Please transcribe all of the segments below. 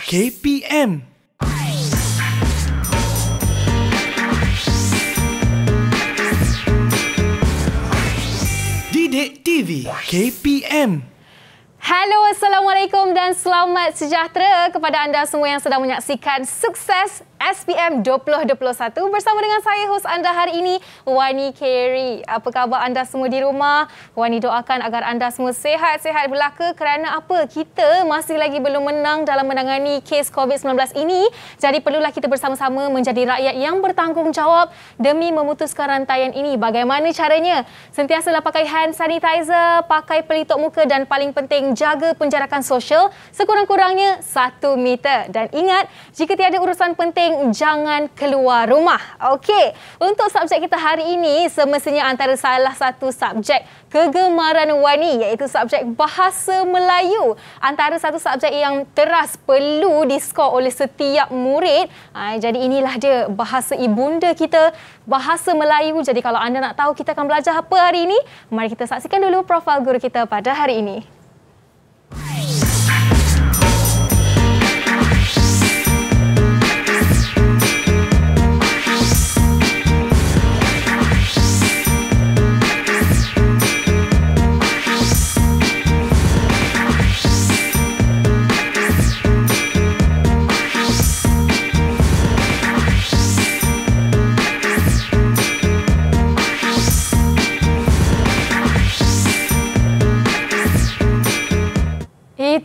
KPM. Didik TV KPM. Hello, Assalamualaikum dan selamat sejahtera kepada anda semua yang sedang menyaksikan Sukses SPM 2021 bersama dengan saya host anda hari ini Wani Kerry. Apa khabar anda semua di rumah? Wani doakan agar anda semua sehat-sehat belaka kerana apa? Kita masih lagi belum menang dalam menangani kes COVID-19 ini. Jadi perlulah kita bersama-sama menjadi rakyat yang bertanggungjawab demi memutuskan rantaian ini. Bagaimana caranya? Sentiasalah pakai hand sanitizer, pakai pelitup muka dan paling penting jaga penjarakan sosial sekurang-kurangnya 1 meter. Dan ingat, jika tiada urusan penting penting jangan keluar rumah. Okey, untuk subjek kita hari ini semestinya antara salah satu subjek kegemaran Wani iaitu subjek Bahasa Melayu. Antara satu subjek yang teras perlu diskor oleh setiap murid. Ha, jadi inilah dia bahasa ibunda kita, Bahasa Melayu. Jadi kalau anda nak tahu kita akan belajar apa hari ini, mari kita saksikan dulu profil guru kita pada hari ini.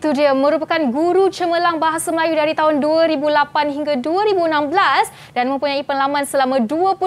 itu dia merupakan guru cemerlang bahasa Melayu dari tahun 2008 hingga 2016 dan mempunyai pengalaman selama 21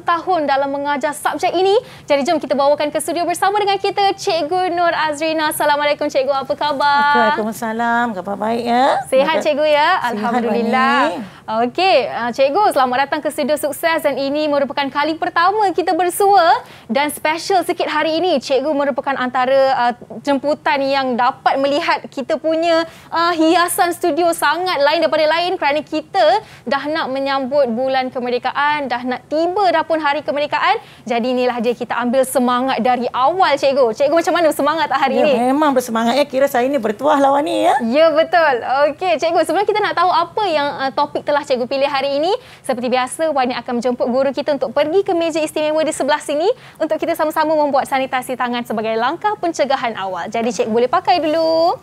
tahun dalam mengajar subjek ini. Jadi jom kita bawakan ke studio bersama dengan kita Cikgu Nur Azrina. Assalamualaikum Cikgu, apa khabar? Waalaikumsalam, khabar baik ya. Sehat Cikgu ya, Alhamdulillah. Sihat, Okey, uh, cikgu selamat datang ke Studio Sukses dan ini merupakan kali pertama kita bersua dan special sikit hari ini. Cikgu merupakan antara uh, jemputan yang dapat melihat kita punya uh, hiasan studio sangat lain daripada lain kerana kita dah nak menyambut bulan kemerdekaan, dah nak tiba dah pun hari kemerdekaan. Jadi inilah dia kita ambil semangat dari awal cikgu. Cikgu macam mana semangat hari ya, ini? Memang bersemangat ya, kira saya ini bertuah lawan ni ya. Ya betul. Okey, cikgu sebelum kita nak tahu apa yang uh, topik telah itulah cikgu pilih hari ini. Seperti biasa, Wani akan menjemput guru kita untuk pergi ke meja istimewa di sebelah sini untuk kita sama-sama membuat sanitasi tangan sebagai langkah pencegahan awal. Jadi cikgu boleh pakai dulu.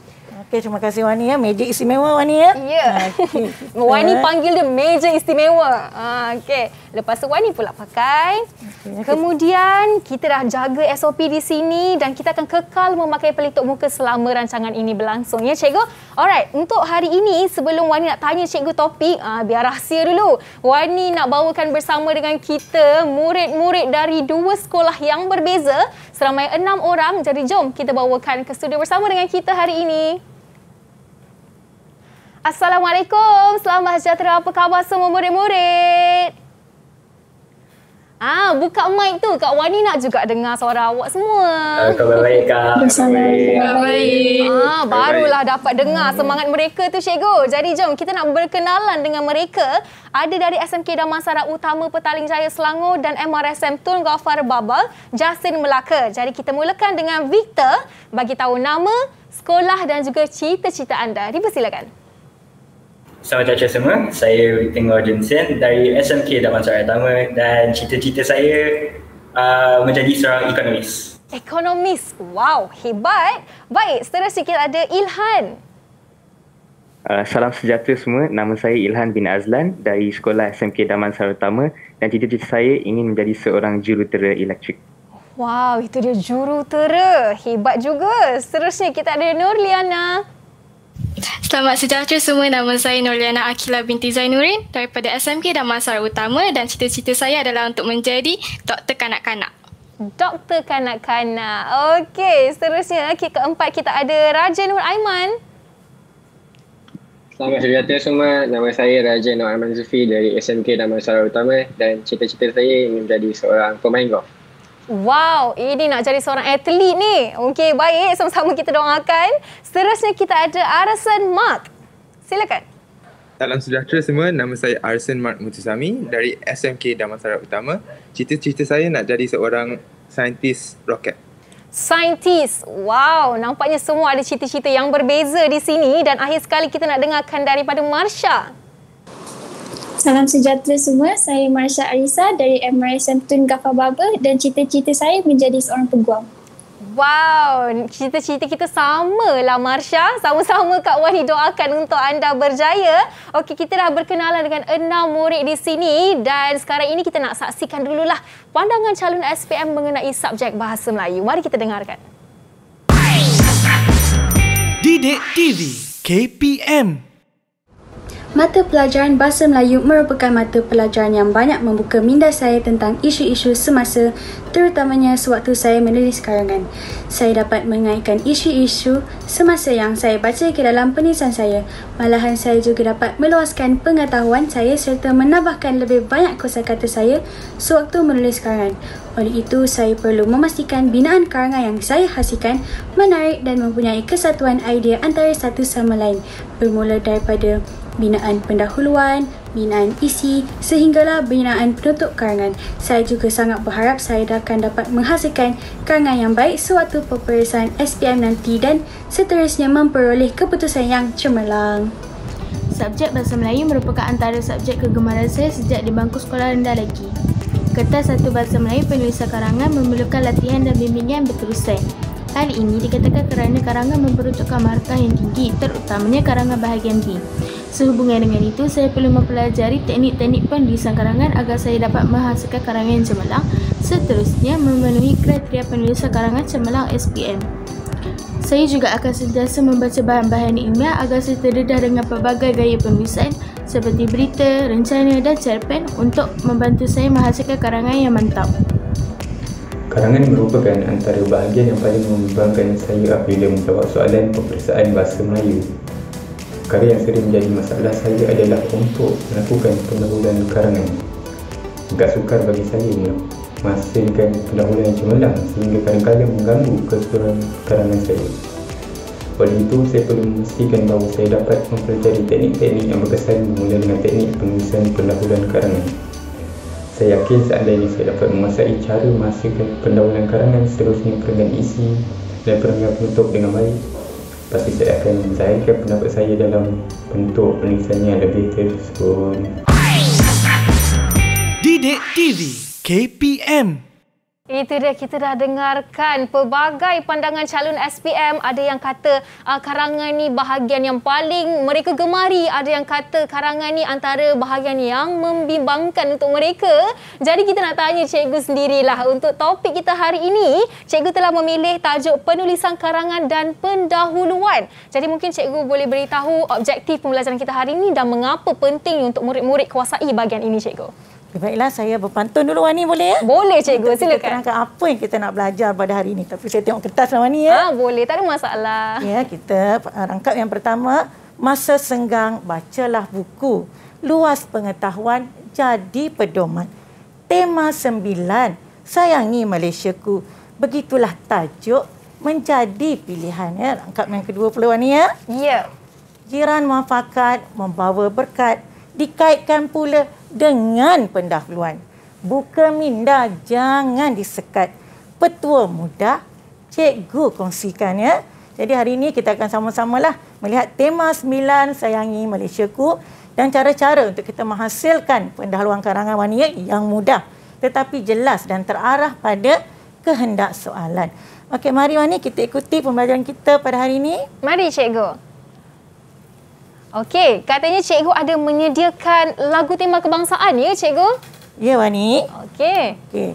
Okey, terima kasih Wani ya. Meja istimewa Wani ya. Ya. Yeah. Okay. Wani eh. panggil dia meja istimewa. Ah, Okey. Lepas tu Wani pula pakai. Okay. Kemudian kita dah jaga SOP di sini dan kita akan kekal memakai pelitup muka selama rancangan ini berlangsung ya cikgu. Alright, untuk hari ini sebelum Wani nak tanya cikgu topik, ah biar rahsia dulu. Wani nak bawakan bersama dengan kita murid-murid dari dua sekolah yang berbeza seramai enam orang. Jadi jom kita bawakan ke studio bersama dengan kita hari ini. Assalamualaikum, selamat sejahtera. Apa khabar semua murid-murid? Ah, buka mic tu. Kak Wani nak juga dengar suara awak semua. Kabar baik, Kak. Kabar baik. Ah, barulah dapat dengar semangat mereka tu, Cikgu. Jadi jom, kita nak berkenalan dengan mereka. Ada dari SMK Damansara Utama Petaling Jaya Selangor dan MRSM Tun Ghaffar Babal, Justin Melaka. Jadi kita mulakan dengan Victor bagi tahu nama, sekolah dan juga cita-cita anda. Dipersilakan. Selamat datang semua. Saya Victor Jensen dari SMK Damansara Utama dan cita-cita saya uh, menjadi seorang ekonomis. Ekonomis. Wow, hebat. Baik, seterusnya sikit ada Ilhan. Uh, salam sejahtera semua. Nama saya Ilhan bin Azlan dari Sekolah SMK Damansara Utama dan cita-cita saya ingin menjadi seorang jurutera elektrik. Wow, itu dia jurutera. Hebat juga. Seterusnya kita ada Nurliana. Liana. Selamat sejahtera semua. Nama saya Nurliana Akila binti Zainurin daripada SMK Damansara Utama dan cita-cita saya adalah untuk menjadi doktor kanak-kanak. Doktor kanak-kanak. Okey, seterusnya kek keempat kita ada Raja Nur Aiman. Selamat sejahtera semua. Nama saya Raja Nur Aiman Zufi dari SMK Damansara Utama dan cita-cita saya menjadi seorang pemain golf. Wow, ini nak jadi seorang atlet ni. Okey, baik. Sama-sama kita doakan. Seterusnya kita ada Arsen Mark. Silakan. Salam sejahtera semua. Nama saya Arsen Mark Mutusami dari SMK Damansara Utama. Cita-cita saya nak jadi seorang saintis roket. Saintis. Wow, nampaknya semua ada cita-cita yang berbeza di sini. Dan akhir sekali kita nak dengarkan daripada Marsha salam sejahtera semua. Saya Marsha Arisa dari MRI Sentun Gafa Baba dan cita-cita saya menjadi seorang peguam. Wow, cita-cita kita sama lah Marsha. Sama-sama Kak Wani doakan untuk anda berjaya. Okey, kita dah berkenalan dengan enam murid di sini dan sekarang ini kita nak saksikan dululah pandangan calon SPM mengenai subjek Bahasa Melayu. Mari kita dengarkan. Didik TV KPM Mata pelajaran Bahasa Melayu merupakan mata pelajaran yang banyak membuka minda saya tentang isu-isu semasa terutamanya sewaktu saya menulis karangan. Saya dapat mengaitkan isu-isu semasa yang saya baca ke dalam penulisan saya. Malahan saya juga dapat meluaskan pengetahuan saya serta menambahkan lebih banyak kosakata saya sewaktu menulis karangan. Oleh itu, saya perlu memastikan binaan karangan yang saya hasilkan menarik dan mempunyai kesatuan idea antara satu sama lain. Bermula daripada binaan pendahuluan, binaan isi sehinggalah binaan penutup karangan. Saya juga sangat berharap saya akan dapat menghasilkan karangan yang baik sewaktu peperiksaan SPM nanti dan seterusnya memperoleh keputusan yang cemerlang. Subjek Bahasa Melayu merupakan antara subjek kegemaran saya sejak di bangku sekolah rendah lagi. Kertas satu Bahasa Melayu penulisan karangan memerlukan latihan dan bimbingan berterusan. Hal ini dikatakan kerana karangan memperuntukkan markah yang tinggi, terutamanya karangan bahagian B. Sehubungan dengan itu, saya perlu mempelajari teknik-teknik penulisan karangan agar saya dapat menghasilkan karangan cemerlang. Seterusnya, memenuhi kriteria penulisan karangan cemerlang SPM. Saya juga akan sentiasa membaca bahan-bahan email agar saya terdedah dengan pelbagai gaya penulisan seperti berita, rencana dan cerpen untuk membantu saya menghasilkan karangan yang mantap. Karangan merupakan antara bahagian yang paling membebankan saya apabila menjawab soalan pemeriksaan bahasa Melayu. Perkara yang sering menjadi masalah saya adalah untuk melakukan pendahuluan karangan. Agak sukar bagi saya menghasilkan pendahuluan yang cemerlang sehingga kadang-kadang mengganggu keseluruhan karangan saya. Oleh itu, saya perlu memastikan bahawa saya dapat mempelajari teknik-teknik yang berkesan bermula dengan teknik penulisan pendahuluan karangan. Saya yakin seandainya saya dapat menguasai cara menghasilkan pendahuluan karangan seterusnya perenggan isi dan perenggan penutup dengan baik, tapi saya akan zahirkan pendapat saya dalam bentuk penulisan yang lebih tersebut. Didik TV KPM itu dia, kita dah dengarkan pelbagai pandangan calon SPM. Ada yang kata uh, karangan ni bahagian yang paling mereka gemari. Ada yang kata karangan ni antara bahagian yang membimbangkan untuk mereka. Jadi kita nak tanya cikgu sendirilah untuk topik kita hari ini. Cikgu telah memilih tajuk penulisan karangan dan pendahuluan. Jadi mungkin cikgu boleh beritahu objektif pembelajaran kita hari ini dan mengapa penting untuk murid-murid kuasai bahagian ini cikgu. Baiklah, saya berpantun dulu Wani boleh ya? Boleh cikgu, Untuk silakan. Kita terangkan apa yang kita nak belajar pada hari ini. Tapi saya tengok kertas lah Wani ya. Ah, boleh, tak ada masalah. Ya, kita rangkap yang pertama. Masa senggang, bacalah buku. Luas pengetahuan, jadi pedoman. Tema sembilan, sayangi Malaysia ku. Begitulah tajuk menjadi pilihan ya. Rangkap yang kedua pula Wani ya. Ya. Jiran mafakat membawa berkat dikaitkan pula dengan pendahuluan. Buka minda jangan disekat. Petua muda, cikgu kongsikan ya. Jadi hari ini kita akan sama sama lah melihat tema sembilan Sayangi Malaysia ku dan cara-cara untuk kita menghasilkan pendahuluan karangan wanita yang mudah tetapi jelas dan terarah pada kehendak soalan. Okey, mari Wani kita ikuti pembelajaran kita pada hari ini. Mari cikgu. Okey, katanya cikgu ada menyediakan lagu tema kebangsaan ya cikgu? Ya Wani. Okey. Okey.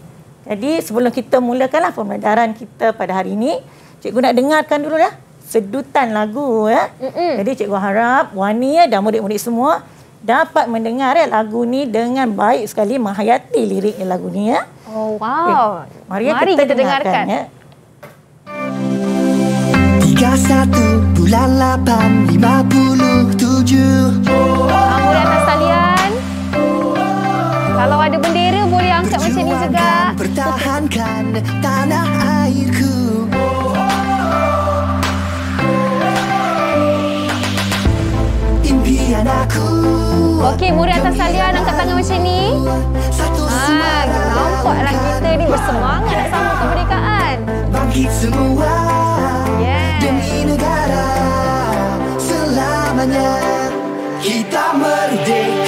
Jadi sebelum kita mulakanlah pembelajaran kita pada hari ini, cikgu nak dengarkan dulu ya sedutan lagu ya. Mm-mm. Jadi cikgu harap Wani ya dan murid-murid semua dapat mendengar ya lagu ni dengan baik sekali menghayati lirik lagu ni ya. Oh wow. Okay. Mari, ya, Mari kita, kita dengarkan, dengarkan. ya. Tiga bulan lapan lima puluh tujuh Kamu di atas Kalau ada bendera boleh angkat Berjuang macam ni juga tanah airku Impian aku Okey, murid atas angkat tangan macam ni Haa, ah, nampaklah kita ni bersemangat sama kemerdekaan bangkit semua yeah. Demi negara selamanya Kita merdeka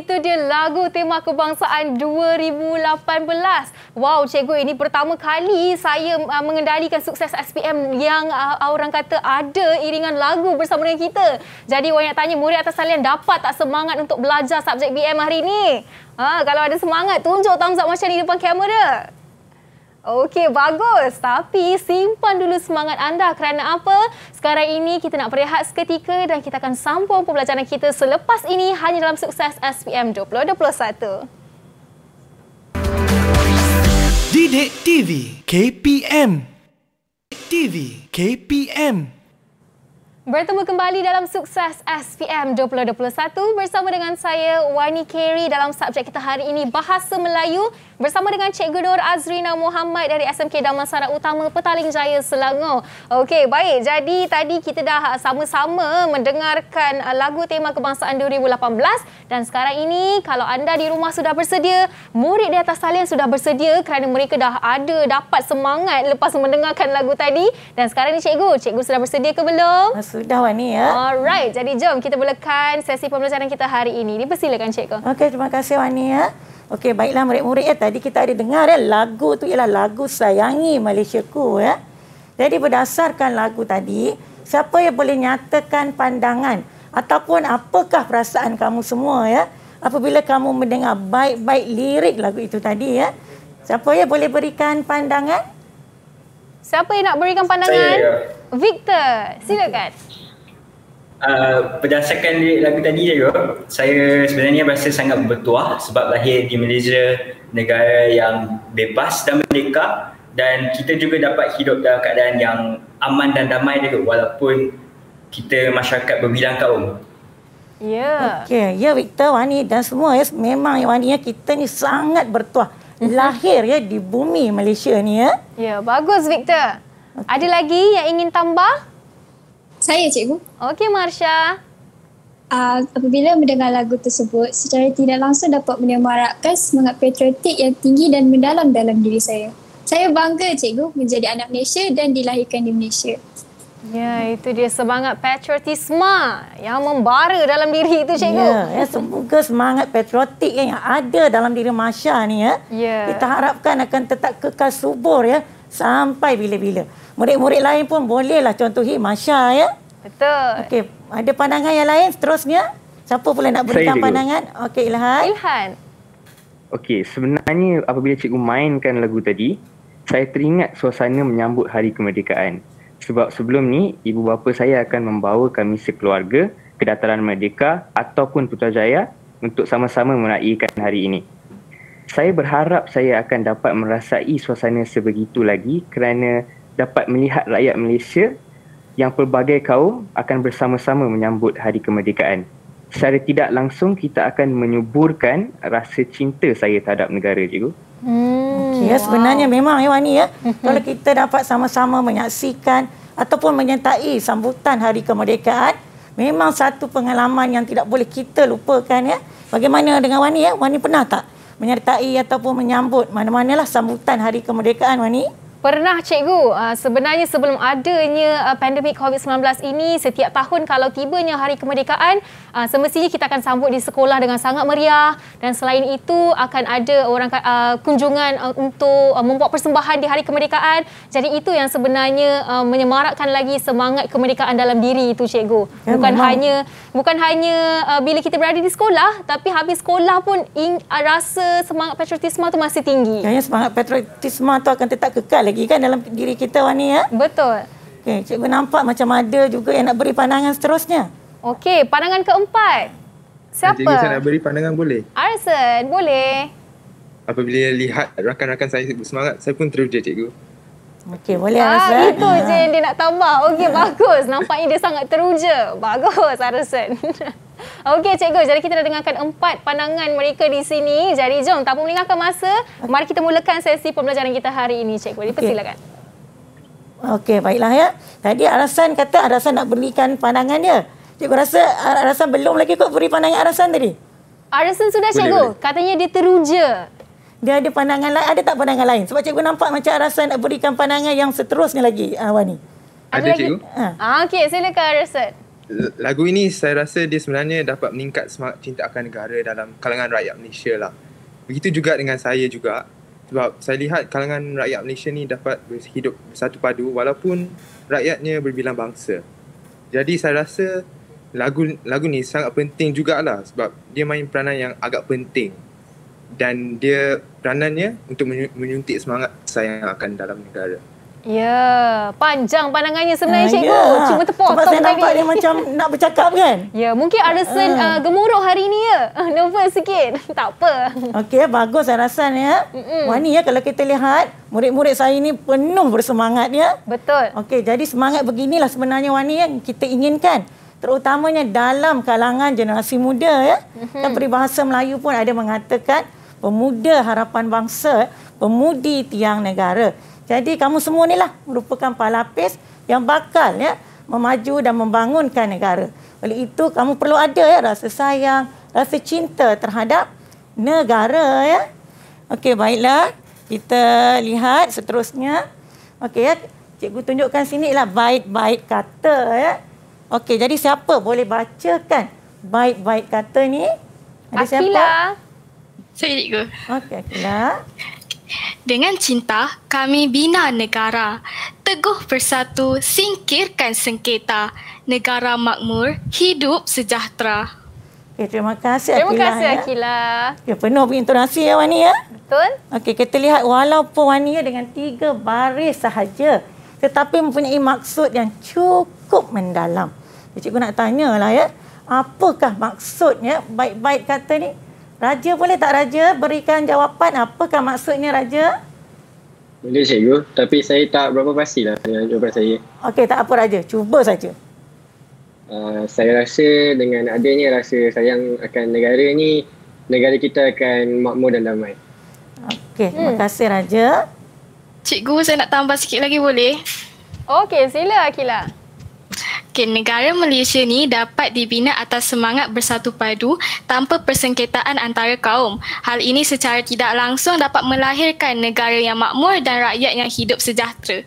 itu dia lagu tema kebangsaan 2018. Wow, cikgu ini pertama kali saya uh, mengendalikan sukses SPM yang uh, orang kata ada iringan lagu bersama dengan kita. Jadi banyak tanya murid atas salian dapat tak semangat untuk belajar subjek BM hari ini? Ha, ah, kalau ada semangat, tunjuk thumbs up macam ni depan kamera. Okey, bagus. Tapi simpan dulu semangat anda kerana apa? Sekarang ini kita nak berehat seketika dan kita akan sambung pembelajaran kita selepas ini hanya dalam sukses SPM 2021. Didik TV KPM. TV KPM. Bertemu kembali dalam sukses SPM 2021 bersama dengan saya Wani Kerry dalam subjek kita hari ini Bahasa Melayu bersama dengan Cikgu Nur Azrina Muhammad dari SMK Damansara Utama Petaling Jaya Selangor. Okey, baik. Jadi tadi kita dah sama-sama mendengarkan uh, lagu tema kebangsaan 2018 dan sekarang ini kalau anda di rumah sudah bersedia, murid di atas talian sudah bersedia kerana mereka dah ada dapat semangat lepas mendengarkan lagu tadi. Dan sekarang ni Cikgu, Cikgu sudah bersedia ke belum? Masa sudah Wani ya. Alright, jadi jom kita mulakan sesi pembelajaran kita hari ini. persilakan cikgu. Okey, terima kasih Wani ya. Okey, baiklah murid-murid ya. Tadi kita ada dengar ya, lagu tu ialah lagu Sayangi Malaysia Ku ya. Jadi berdasarkan lagu tadi, siapa yang boleh nyatakan pandangan ataupun apakah perasaan kamu semua ya apabila kamu mendengar baik-baik lirik lagu itu tadi ya? Siapa yang boleh berikan pandangan? Siapa yang nak berikan pandangan? Saya, ya. Victor, silakan. Okay. Uh, berdasarkan lagu tadi juga, saya sebenarnya rasa sangat bertuah sebab lahir di Malaysia, negara yang bebas dan merdeka dan kita juga dapat hidup dalam keadaan yang aman dan damai juga walaupun kita masyarakat berbilang kaum. Ya. Yeah. Okey, ya yeah, Victor Wani dan semua ya memang ya Wani ya kita ni sangat bertuah mhm. lahir ya di bumi Malaysia ni ya. Ya, yeah, bagus Victor. Okay. Ada lagi yang ingin tambah? Saya, cikgu. Okey, Marsha. Uh, apabila mendengar lagu tersebut, secara tidak langsung dapat menyemarakkan semangat patriotik yang tinggi dan mendalam dalam diri saya. Saya bangga, cikgu, menjadi anak Malaysia dan dilahirkan di Malaysia. Ya, itu dia semangat patriotisme yang membara dalam diri itu, cikgu. Ya, ya semoga semangat patriotik yang ada dalam diri Masya ni ya. ya. Kita harapkan akan tetap kekal subur ya sampai bila-bila. Murid-murid lain pun bolehlah contohi Masya ya. Betul. Okey, ada pandangan yang lain seterusnya? Siapa pula nak berikan pandangan? Okey, Ilhan. Ilhan. Okey, sebenarnya apabila cikgu mainkan lagu tadi, saya teringat suasana menyambut hari kemerdekaan. Sebab sebelum ni, ibu bapa saya akan membawa kami sekeluarga ke Dataran Merdeka ataupun Putrajaya untuk sama-sama meraihkan hari ini saya berharap saya akan dapat merasai suasana sebegitu lagi kerana dapat melihat rakyat Malaysia yang pelbagai kaum akan bersama-sama menyambut hari kemerdekaan. Secara tidak langsung kita akan menyuburkan rasa cinta saya terhadap negara cikgu. Hmm. Okay, ya sebenarnya memang ya Wani ya. Kalau kita dapat sama-sama menyaksikan ataupun menyertai sambutan hari kemerdekaan memang satu pengalaman yang tidak boleh kita lupakan ya. Bagaimana dengan Wani ya? Wani pernah tak menyertai ataupun menyambut mana-manalah sambutan hari kemerdekaan Wani. Pernah cikgu, uh, sebenarnya sebelum adanya uh, pandemik COVID-19 ini, setiap tahun kalau tibanya hari kemerdekaan, uh, semestinya kita akan sambut di sekolah dengan sangat meriah dan selain itu akan ada orang kunjungan untuk membuat persembahan di hari kemerdekaan. Jadi itu yang sebenarnya menyemarakkan lagi semangat kemerdekaan dalam diri itu cikgu. Ya, bukan ya, hanya bukan hanya bila kita berada di sekolah, tapi habis sekolah pun rasa semangat patriotisme tu masih tinggi. Kayaknya semangat patriotisme tu akan tetap kekal lagi kan dalam diri kita Wani ya? Betul. Okey, cikgu nampak macam ada juga yang nak beri pandangan seterusnya. Okey, pandangan keempat. Siapa? Cikgu saya nak beri pandangan boleh? Arsen boleh. Apabila lihat rakan-rakan saya bersemangat, saya pun teruja cikgu. Okey, boleh Arson. Ah, itu je yang dia nak tambah. Okey, bagus. Nampaknya dia sangat teruja. Bagus Arsen. Okey cikgu, jadi kita dah dengarkan empat pandangan mereka di sini. Jadi jom, tanpa meninggalkan masa, mari kita mulakan sesi pembelajaran kita hari ini cikgu. Dipersilakan. Okey, okay, baiklah ya. Tadi Arasan kata Arasan nak berikan pandangannya. Cikgu rasa Arasan belum lagi kot beri pandangan Arasan tadi? Arasan sudah boleh, cikgu. Boleh. Katanya dia teruja. Dia ada pandangan lain, ada tak pandangan lain? Sebab cikgu nampak macam Arasan nak berikan pandangan yang seterusnya lagi, ah, Wani. Ada, ada lagi? cikgu. Ha. Ah, okey, silakan Arasan lagu ini saya rasa dia sebenarnya dapat meningkat semangat cinta akan negara dalam kalangan rakyat Malaysia lah. Begitu juga dengan saya juga sebab saya lihat kalangan rakyat Malaysia ni dapat hidup bersatu padu walaupun rakyatnya berbilang bangsa. Jadi saya rasa lagu lagu ni sangat penting jugalah sebab dia main peranan yang agak penting dan dia peranannya untuk menyuntik semangat sayang akan dalam negara. Ya, panjang pandangannya sebenarnya uh, cikgu. Yeah. Cuma terpotong tadi. Sebab saya nampak dia macam nak bercakap kan? Ya, mungkin Arisen uh. Ah. uh, gemuruh hari ini ya. Ah, nervous sikit. tak apa. Okey, bagus Arisen ya. Mm-mm. Wani ya kalau kita lihat. Murid-murid saya ini penuh bersemangat ya. Betul. Okey, jadi semangat beginilah sebenarnya Wani yang kita inginkan. Terutamanya dalam kalangan generasi muda ya. Mm-hmm. Dan peribahasa Melayu pun ada mengatakan pemuda harapan bangsa, pemudi tiang negara. Jadi kamu semua ni lah merupakan palapis yang bakal ya memaju dan membangunkan negara. Oleh itu kamu perlu ada ya rasa sayang, rasa cinta terhadap negara ya. Okey baiklah kita lihat seterusnya. Okey ya. Cikgu tunjukkan sini lah baik-baik kata ya. Okey jadi siapa boleh bacakan baik-baik kata ni? Ada Akhila. siapa? Saya cikgu. Okey Akila. Dengan cinta, kami bina negara. Teguh bersatu, singkirkan sengketa. Negara makmur, hidup sejahtera. Okay, eh, terima kasih, Akilah. Terima kasih, Akilah. Ya. ya, penuh intonasi ya, Wani. Ya? Betul. Okay, kita lihat walaupun Wani ya dengan tiga baris sahaja, tetapi mempunyai maksud yang cukup mendalam. Cikgu nak tanyalah, ya. Apakah maksudnya baik-baik kata ni? Raja boleh tak Raja berikan jawapan apakah maksudnya Raja? Boleh cikgu tapi saya tak berapa pasti lah dengan jawapan saya. Okey tak apa Raja cuba saja. Uh, saya rasa dengan adanya rasa sayang akan negara ni negara kita akan makmur dan damai. Okey hmm. terima kasih Raja. Cikgu saya nak tambah sikit lagi boleh? Okey sila Akilah. Okay, negara Malaysia ni dapat dibina atas semangat bersatu padu tanpa persengketaan antara kaum. Hal ini secara tidak langsung dapat melahirkan negara yang makmur dan rakyat yang hidup sejahtera.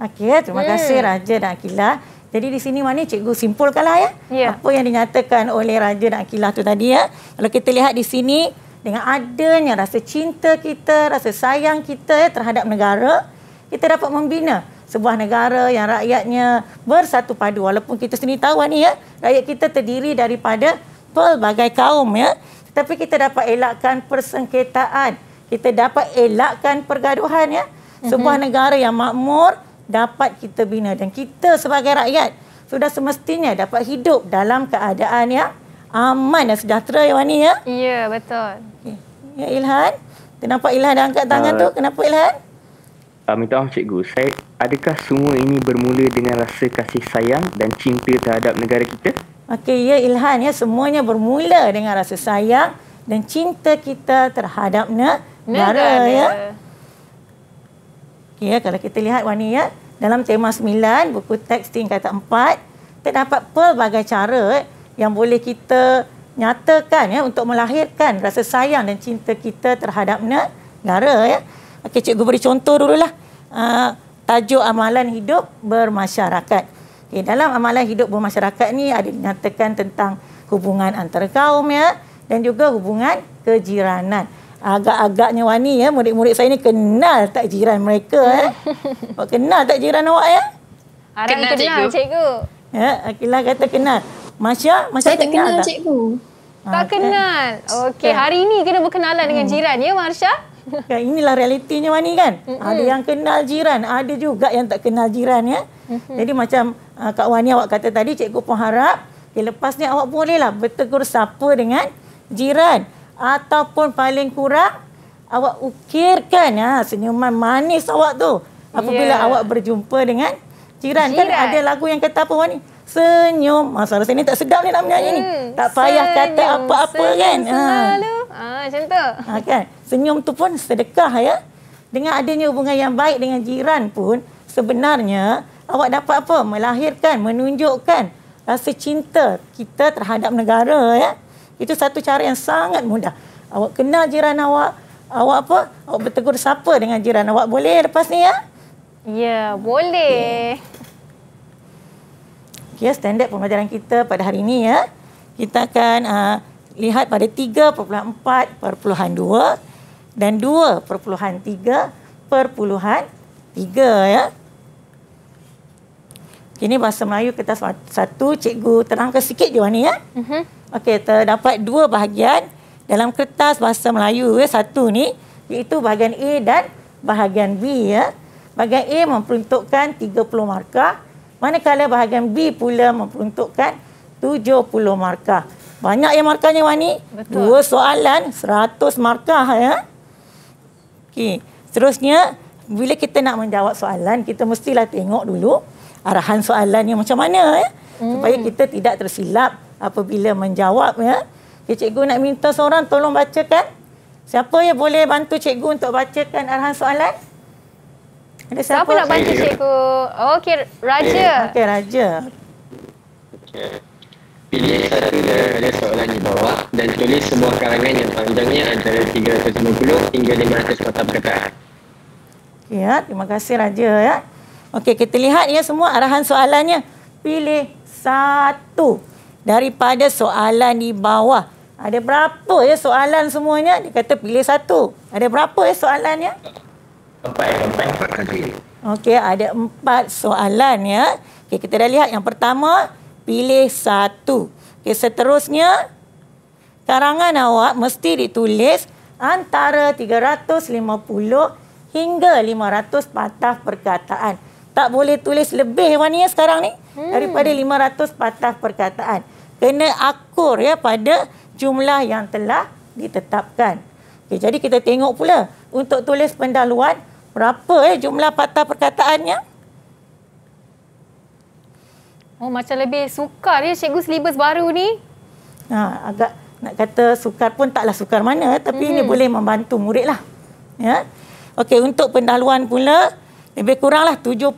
Okey, terima hmm. kasih Raja dan Akila. Jadi di sini mana cikgu simpulkanlah ya. Yeah. Apa yang dinyatakan oleh Raja dan Akila tu tadi ya. Kalau kita lihat di sini dengan adanya rasa cinta kita, rasa sayang kita ya, terhadap negara, kita dapat membina sebuah negara yang rakyatnya bersatu padu walaupun kita sendiri tahu ni ya rakyat kita terdiri daripada pelbagai kaum ya Tapi kita dapat elakkan persengketaan kita dapat elakkan pergaduhan ya mhm. sebuah uh-huh. negara yang makmur dapat kita bina dan kita sebagai rakyat sudah semestinya dapat hidup dalam keadaan yang aman dan sejahtera ya Wani ya. Ya, betul. Okay. Ya Ilhan, kenapa Ilhan dah angkat tangan uh, tu? Kenapa Ilhan? uh, minta maaf cikgu saya adakah semua ini bermula dengan rasa kasih sayang dan cinta terhadap negara kita okey ya ilhan ya semuanya bermula dengan rasa sayang dan cinta kita terhadap negara, negara. ya okay, ya kalau kita lihat wani ya dalam tema 9 buku teks tingkat 4 terdapat pelbagai cara eh, yang boleh kita nyatakan ya untuk melahirkan rasa sayang dan cinta kita terhadap negara ya Okey, cikgu beri contoh dululah. Uh, tajuk amalan hidup bermasyarakat. Okay, dalam amalan hidup bermasyarakat ni ada dinyatakan tentang hubungan antara kaum ya dan juga hubungan kejiranan. Agak-agaknya Wani ya, murid-murid saya ni kenal tak jiran mereka eh? Ya. Oh, awak kenal tak jiran awak ya? Harap kenal, kenal cikgu. cikgu. Ya, Akilah kata kenal. Masya, Masya saya tak kenal, kenal tak? cikgu. Tak okay. Ah, kenal. Eh. Okey, hari ini kena berkenalan hmm. dengan jiran ya, Marsha? Kan, inilah realitinya Wani kan. Mm-hmm. Ada yang kenal jiran, ada juga yang tak kenal jiran ya. Mm-hmm. Jadi macam uh, Kak Wani awak kata tadi, cikgu pun harap okay, eh, lepas ni awak bolehlah bertegur sapa dengan jiran. Ataupun paling kurang, awak ukirkan ya, senyuman manis awak tu. Apabila yeah. awak berjumpa dengan jiran. Kan jiran. Kan ada lagu yang kata apa Wani? senyum. Masa ah, rasa ni tak sedap ni nak menyanyi ni. Hmm, tak payah senyum, kata apa-apa kan? senyum kan. Selalu. Ha. Ha, macam tu. Ha, kan? Senyum tu pun sedekah ya. Dengan adanya hubungan yang baik dengan jiran pun sebenarnya awak dapat apa? Melahirkan, menunjukkan rasa cinta kita terhadap negara ya. Itu satu cara yang sangat mudah. Awak kenal jiran awak. Awak apa? Awak bertegur sapa dengan jiran awak. Boleh lepas ni ya? Ya, boleh. Ya okay, ya, standard pembelajaran kita pada hari ini ya. Kita akan uh, lihat pada 3.4.2 dan 2.3.3 ya. Ini bahasa Melayu kertas satu, cikgu terangkan sikit je ni ya. Mm-hmm. Okey, terdapat dua bahagian dalam kertas bahasa Melayu ya. Satu ni iaitu bahagian A dan bahagian B ya. Bahagian A memperuntukkan 30 markah Manakala bahagian B pula memperuntukkan 70 markah. Banyak yang markahnya Wani. Betul. Dua soalan 100 markah ya. Okey. Seterusnya bila kita nak menjawab soalan kita mestilah tengok dulu arahan soalan yang macam mana ya. Hmm. Supaya kita tidak tersilap apabila menjawab ya. Okay, cikgu nak minta seorang tolong bacakan. Siapa yang boleh bantu cikgu untuk bacakan arahan soalan? Ada siapa? Siapa nak baca saya. cikgu? Okey, Raja. Okey, Raja. Pilih satu dari soalan di bawah dan tulis semua karangan yang panjangnya antara 350 hingga 500 kata perkataan. Okey, ya. terima kasih Raja. Ya. Okey, kita lihat ya semua arahan soalannya. Pilih satu daripada soalan di bawah. Ada berapa ya soalan semuanya? Dia kata pilih satu. Ada berapa ya soalannya? Tak. Empat, eh, empat, kan? empat kali. Okey, ada empat soalan ya. Okey, kita dah lihat yang pertama, pilih satu. Okey, seterusnya, karangan awak mesti ditulis antara 350 hingga 500 patah perkataan. Tak boleh tulis lebih Wania sekarang ni hmm. daripada 500 patah perkataan. Kena akur ya pada jumlah yang telah ditetapkan. Okey, jadi kita tengok pula untuk tulis pendahuluan, Berapa eh jumlah patah perkataannya? Oh macam lebih sukar ya cikgu silibus baru ni. Ha, agak nak kata sukar pun taklah sukar mana tapi hmm ini boleh membantu murid lah. Ya? Okey untuk pendahuluan pula lebih kuranglah 70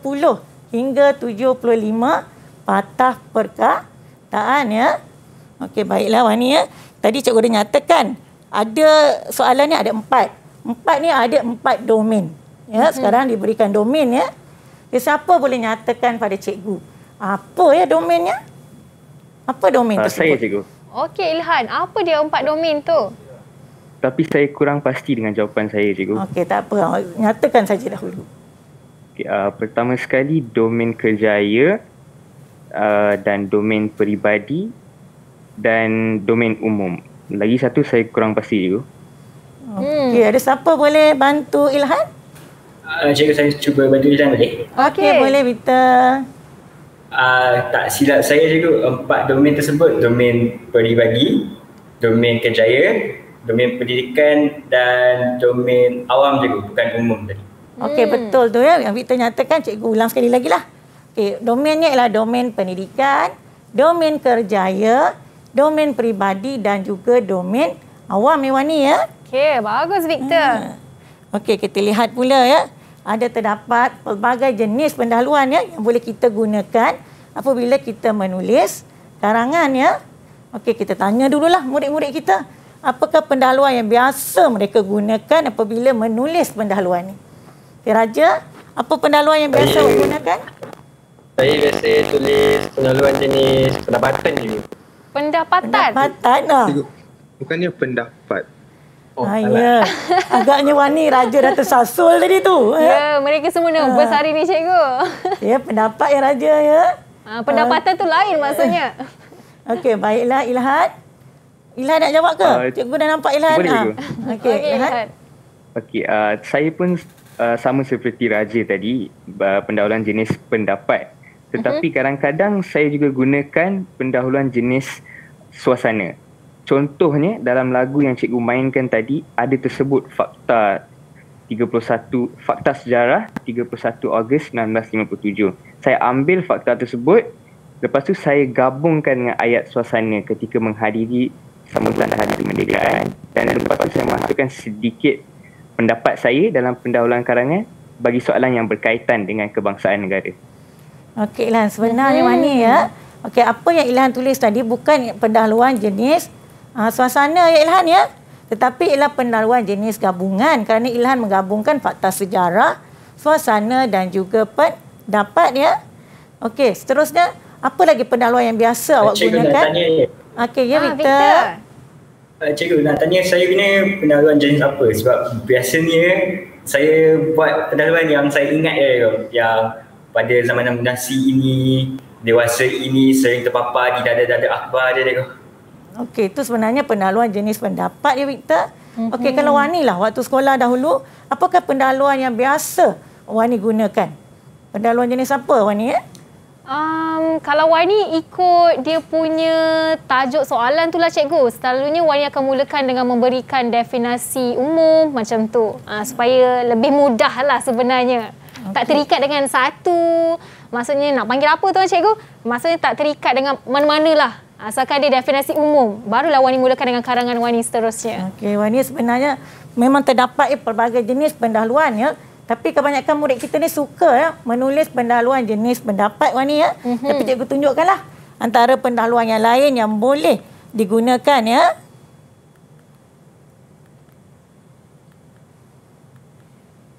hingga 75 patah perkataan ya. Okey baiklah Wani ya. Tadi cikgu dah nyatakan ada soalan ni ada empat. Empat ni ada empat domain ya mm-hmm. sekarang diberikan domain ya jadi, siapa boleh nyatakan pada cikgu apa ya domainnya apa domain uh, tersebut saya cikgu okey ilhan apa dia empat domain tu tapi saya kurang pasti dengan jawapan saya cikgu okey tak apa nyatakan saja dahulu okey uh, pertama sekali domain kerjaya uh, dan domain peribadi dan domain umum lagi satu saya kurang pasti cikgu Okay, ada siapa boleh bantu Ilhan? Uh, cikgu saya cuba bantu Izan boleh? Okey, okay, boleh minta. Uh, tak silap saya cikgu, empat domain tersebut. Domain peribadi, domain kerjaya, domain pendidikan dan domain awam cikgu, bukan umum tadi. Okey, hmm. betul tu ya. Yang Victor nyatakan, cikgu ulang sekali lagi lah. Okey, domainnya ialah domain pendidikan, domain kerjaya, domain peribadi dan juga domain awam mewani ya. Okey, bagus Victor. Hmm. Okey, kita lihat pula ya. Ada terdapat pelbagai jenis pendahuluan ya yang boleh kita gunakan apabila kita menulis karangan ya. Okey, kita tanya dululah murid-murid kita. Apakah pendahuluan yang biasa mereka gunakan apabila menulis pendahuluan ni? Okay, Raja, apa pendahuluan yang biasa awak gunakan? Saya biasa tulis pendahuluan jenis pendapatan jenis. Pendapatan? Pendapatan lah. Bukannya pendapat. Oh, ah, ya. Agaknya Wani Raja dah tersasul tadi tu. Eh? Ya, yeah, mereka semua nak uh, bersari ni cikgu. Ya, yeah, pendapat yang Raja ya. Ah, pendapatan uh, tu lain maksudnya. Okey, baiklah Ilhad. Ilhad nak jawab ke? Uh, cikgu dah nampak Ilhad. Ha. Okey, okay, Ilhad. Okey, uh, saya pun uh, sama seperti Raja tadi, uh, pendahuluan jenis pendapat. Mhm. Tetapi uh-huh. kadang-kadang saya juga gunakan pendahuluan jenis suasana. Contohnya dalam lagu yang cikgu mainkan tadi ada tersebut fakta 31 fakta sejarah 31 Ogos 1957. Saya ambil fakta tersebut lepas tu saya gabungkan dengan ayat suasana ketika menghadiri sambutan hari kemerdekaan dan lepas tu saya masukkan sedikit pendapat saya dalam pendahuluan karangan bagi soalan yang berkaitan dengan kebangsaan negara. Okeylah sebenarnya hmm. mana ya? Okey apa yang Ilhan tulis tadi bukan pendahuluan jenis uh, suasana ya Ilhan ya. Tetapi ialah pendaluan jenis gabungan kerana Ilhan menggabungkan fakta sejarah, suasana dan juga pendapat ya. Okey, seterusnya apa lagi pendaluan yang biasa Cikgu awak gunakan? Okey, ya ha, ah, ah, Cikgu nak tanya saya guna pendaluan jenis apa sebab biasanya saya buat pendaluan yang saya ingat ya yang pada zaman nominasi ini dewasa ini sering terpapar di dada-dada akhbar dia tengok. Okey, itu sebenarnya pendahuluan jenis pendapat ya Victor. Mm-hmm. Okey, mhm. kalau Wani lah waktu sekolah dahulu, apakah pendahuluan yang biasa Wani gunakan? Pendahuluan jenis apa Wani ya? Um, kalau Wani ikut dia punya tajuk soalan tu lah cikgu. Selalunya Wani akan mulakan dengan memberikan definasi umum macam tu. Uh, supaya lebih mudah lah sebenarnya. Okay. Tak terikat dengan satu. Maksudnya nak panggil apa tu cikgu? Maksudnya tak terikat dengan mana-mana lah. Asalkan dia definisi umum, barulah Wani mulakan dengan karangan Wani seterusnya. Okey, Wani sebenarnya memang terdapat eh, pelbagai jenis pendahuluan ya. Tapi kebanyakan murid kita ni suka ya, menulis pendahuluan jenis pendapat Wani ya. Mm-hmm. Tapi cikgu tunjukkanlah antara pendahuluan yang lain yang boleh digunakan ya.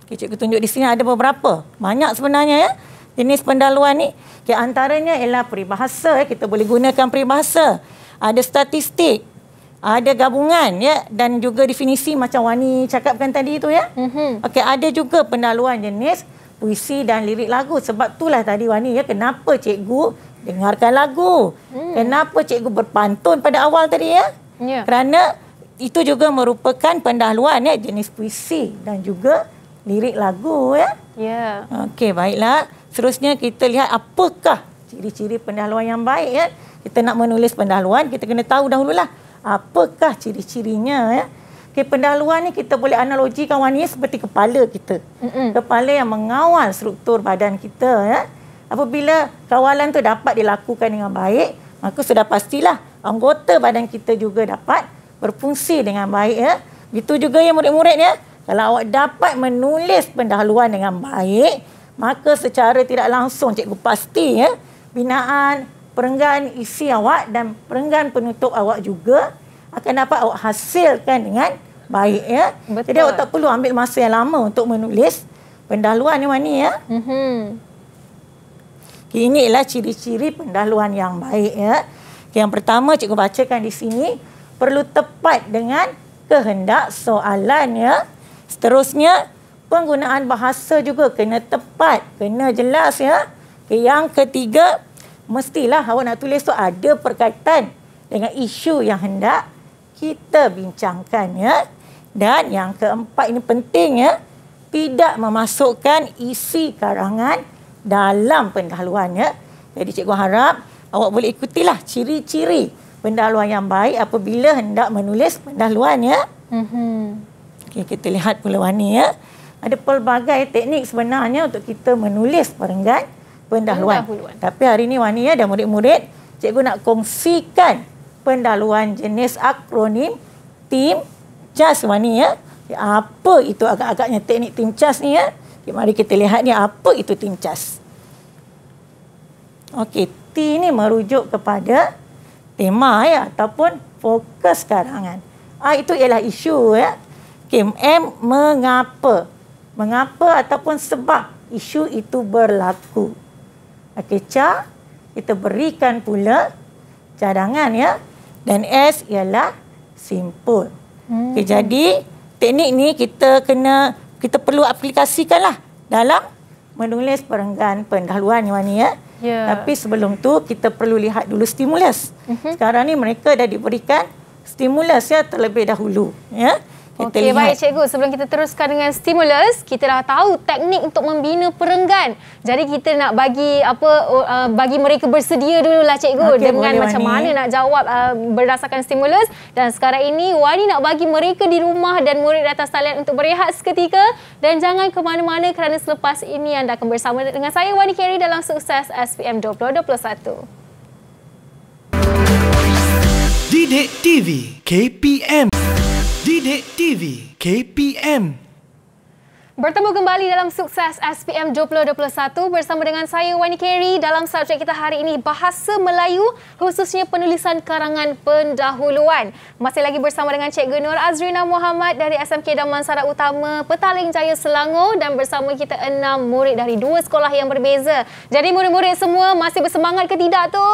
Okey, cikgu tunjuk di sini ada beberapa. Banyak sebenarnya ya jenis pendaluan ni okay, antaranya ialah peribahasa eh, kita boleh gunakan peribahasa ada statistik ada gabungan ya dan juga definisi macam Wani cakapkan tadi itu ya mm-hmm. okey ada juga pendaluan jenis puisi dan lirik lagu sebab itulah tadi Wani ya kenapa cikgu dengarkan lagu mm. kenapa cikgu berpantun pada awal tadi ya yeah. kerana itu juga merupakan pendahuluan ya jenis puisi dan juga lirik lagu ya ya yeah. okey baiklah Seterusnya kita lihat apakah ciri-ciri pendahuluan yang baik ya. Kita nak menulis pendahuluan, kita kena tahu dahululah apakah ciri-cirinya ya. Okay, pendahuluan ni kita boleh analogikan wani seperti kepala kita. Mm-mm. Kepala yang mengawal struktur badan kita ya. Apabila kawalan tu dapat dilakukan dengan baik, maka sudah pastilah anggota badan kita juga dapat berfungsi dengan baik ya. Itu juga yang murid-murid ya. Kalau awak dapat menulis pendahuluan dengan baik, maka secara tidak langsung cikgu pasti ya binaan perenggan isi awak dan perenggan penutup awak juga akan dapat awak hasilkan dengan baik ya. Betul. Jadi awak tak perlu ambil masa yang lama untuk menulis pendahuluan ni mana ya. mm Okay, inilah ciri-ciri pendahuluan yang baik ya. Okay, yang pertama cikgu bacakan di sini perlu tepat dengan kehendak soalan ya. Seterusnya penggunaan bahasa juga kena tepat, kena jelas ya. Okay, yang ketiga, mestilah awak nak tulis tu ada perkaitan dengan isu yang hendak kita bincangkan ya. Dan yang keempat ini penting ya, tidak memasukkan isi karangan dalam pendahuluan ya. Jadi cikgu harap awak boleh ikutilah ciri-ciri pendahuluan yang baik apabila hendak menulis pendahuluan ya. Mm -hmm. okay, kita lihat pula warna ya ada pelbagai teknik sebenarnya untuk kita menulis perenggan pendahuluan. pendahuluan. Tapi hari ini Wani ya, dan murid-murid, cikgu nak kongsikan pendahuluan jenis akronim Team CAS Wani ya. Apa itu agak-agaknya teknik Team CAS ni ya? Okay, ya, mari kita lihat ni apa itu Team CAS. Okey, T ni merujuk kepada tema ya ataupun fokus karangan. Ah itu ialah isu ya. Okay, M mengapa? mengapa ataupun sebab isu itu berlaku. Okey, ca kita berikan pula cadangan ya dan S ialah simple. Hmm. Okay, jadi teknik ni kita kena kita perlu aplikasikan lah dalam menulis perenggan pendahuluan ni mana ya. Yeah. Tapi sebelum tu kita perlu lihat dulu stimulus. Mm-hmm. Sekarang ni mereka dah diberikan stimulus ya terlebih dahulu ya. Okey, baik cikgu. Sebelum kita teruskan dengan stimulus, kita dah tahu teknik untuk membina perenggan. Jadi kita nak bagi apa uh, bagi mereka bersedia dululah cikgu okay, dengan macam Wani. mana nak jawab uh, berdasarkan stimulus. Dan sekarang ini Wani nak bagi mereka di rumah dan murid atas talian untuk berehat seketika. Dan jangan ke mana-mana kerana selepas ini anda akan bersama dengan saya Wani Kerry dalam Sukses SPM 2021. Didik TV KPM Dede TV KPM Bertemu kembali dalam sukses SPM 2021 bersama dengan saya Wani Kerry dalam subjek kita hari ini Bahasa Melayu khususnya penulisan karangan pendahuluan. Masih lagi bersama dengan Cik Nur Azrina Muhammad dari SMK Damansara Utama Petaling Jaya Selangor dan bersama kita enam murid dari dua sekolah yang berbeza. Jadi murid-murid semua masih bersemangat ke tidak tu?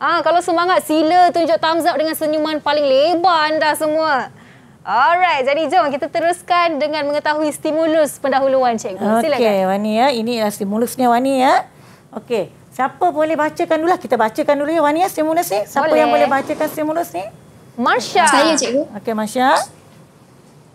Ah, ha, kalau semangat sila tunjuk thumbs up dengan senyuman paling lebar anda semua. Alright, jadi jom kita teruskan dengan mengetahui stimulus pendahuluan cikgu. Silakan. Okey, Wani ya. Ini adalah stimulusnya Wani ya. Okey. Siapa boleh bacakan dulu? Lah. Kita bacakan dulu ya Wani ya stimulus ni. Siapa boleh. yang boleh bacakan stimulus ni? Marsha. Saya cikgu. Okey, Marsha.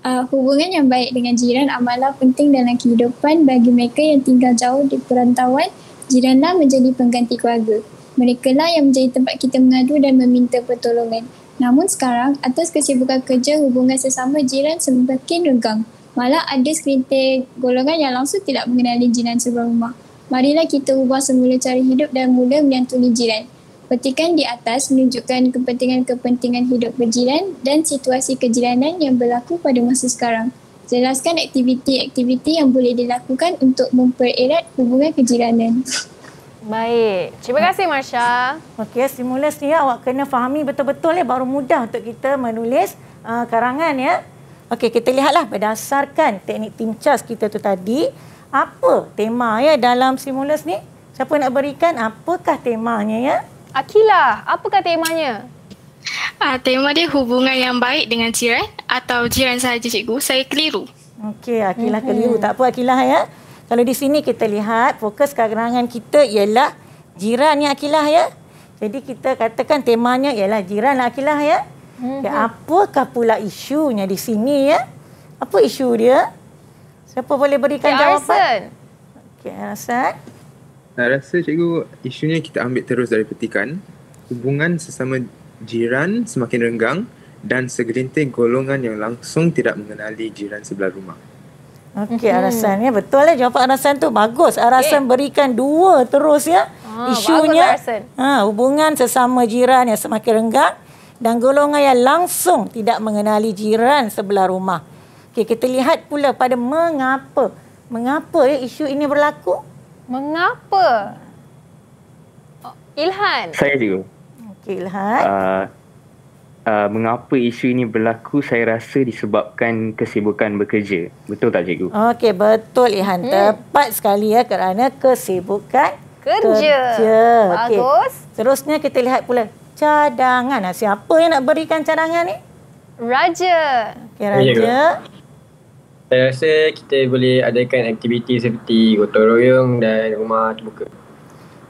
Uh, hubungan yang baik dengan jiran amalah penting dalam kehidupan bagi mereka yang tinggal jauh di perantauan. Jiranlah menjadi pengganti keluarga. Mereka lah yang menjadi tempat kita mengadu dan meminta pertolongan. Namun sekarang, atas kesibukan kerja, hubungan sesama jiran semakin renggang. Malah ada sekelintir golongan yang langsung tidak mengenali jiran sebuah rumah. Marilah kita ubah semula cara hidup dan mula menyantuni jiran. Petikan di atas menunjukkan kepentingan-kepentingan hidup berjiran dan situasi kejiranan yang berlaku pada masa sekarang. Jelaskan aktiviti-aktiviti yang boleh dilakukan untuk mempererat hubungan kejiranan. Baik. Terima kasih Marsha. Okey, semula ni awak kena fahami betul-betul ya baru mudah untuk kita menulis uh, karangan ya. Okey, kita lihatlah berdasarkan teknik timcas kita tu tadi, apa tema ya dalam simulus ni? Siapa nak berikan apakah temanya ya? Akila, apakah temanya? Ah, tema dia hubungan yang baik dengan jiran atau jiran sahaja cikgu. Saya keliru. Okey, Akila mm-hmm. keliru. Tak apa Akila ya. Kalau di sini kita lihat fokus kegerangan kita ialah jiran ni Akilah ya. Jadi kita katakan temanya ialah jiran Akilah ya. Mm-hmm. ya. Apakah pula isunya di sini ya? Apa isu dia? Siapa boleh berikan okay, ya, jawapan? Okey, Arsan. Saya rasa cikgu isunya kita ambil terus dari petikan. Hubungan sesama jiran semakin renggang dan segelintir golongan yang langsung tidak mengenali jiran sebelah rumah. Okey, hmm. Arasan ya. Betul lah jawapan Arasan tu. Bagus. Arasan okay. berikan dua terus ya. Ha, Isunya ha, hubungan sesama jiran yang semakin renggang dan golongan yang langsung tidak mengenali jiran sebelah rumah. Okey, kita lihat pula pada mengapa. Mengapa ya isu ini berlaku? Mengapa? Oh, Ilhan. Saya juga. Okey, Ilhan. Uh, uh, mengapa isu ini berlaku saya rasa disebabkan kesibukan bekerja. Betul tak cikgu? Okey, betul Ihan. Hmm. Tepat sekali ya kerana kesibukan kerja. kerja. Okay. Terusnya kita lihat pula cadangan. Ah, siapa yang nak berikan cadangan ni? Raja. Okey, Raja. Saya rasa kita boleh adakan aktiviti seperti gotong royong dan rumah terbuka.